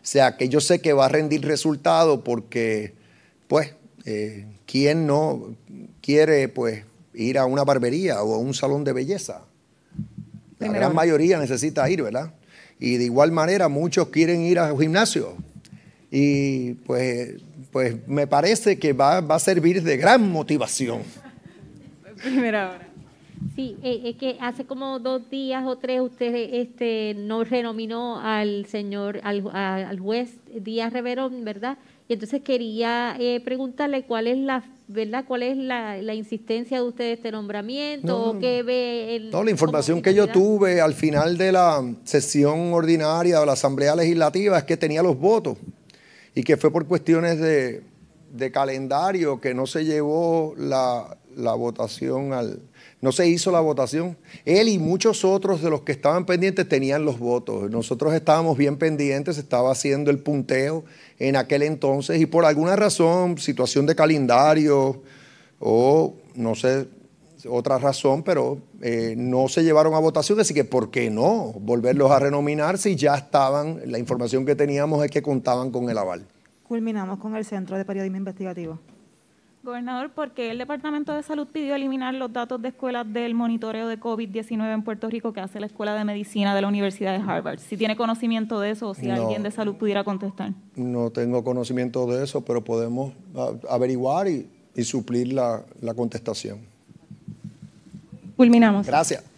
O sea, que yo sé que va a rendir resultado porque, pues, eh, ¿quién no quiere, pues, ir a una barbería o a un salón de belleza? La gran mayoría necesita ir, ¿verdad? Y de igual manera muchos quieren ir al gimnasio. Y pues, pues me parece que va, va a servir de gran motivación. Primera hora. Sí, es eh, eh, que hace como dos días o tres usted este, no renominó al señor, al, al juez Díaz Reverón, ¿verdad? Y entonces quería eh, preguntarle cuál es la verdad cuál es la, insistencia de usted de este nombramiento, no, qué ve... El, no, la información que yo tuve al final de la sesión ordinaria de la Asamblea Legislativa es que tenía los votos y que fue por cuestiones de, calendario que no se llevó la votación al no se hizo la votación. Él y muchos otros de los que estaban pendientes tenían los votos. Nosotros estábamos bien pendientes, estaba haciendo el punteo en aquel entonces y por alguna razón, situación de calendario o no sé, otra razón, pero eh, no se llevaron a votación, así que ¿por qué no volverlos a renominar si ya estaban, la información que teníamos es que contaban con el aval? Culminamos con el Centro de Periodismo Investigativo. Gobernador, porque el Departamento de Salud pidió eliminar los datos de escuelas del monitoreo de COVID-19 en Puerto Rico que hace la Escuela de Medicina de la Universidad de Harvard. Si tiene conocimiento de eso o si alguien de salud pudiera contestar. No tengo conocimiento de eso, pero podemos averiguar y, suplir la contestación. Culminamos. Gracias.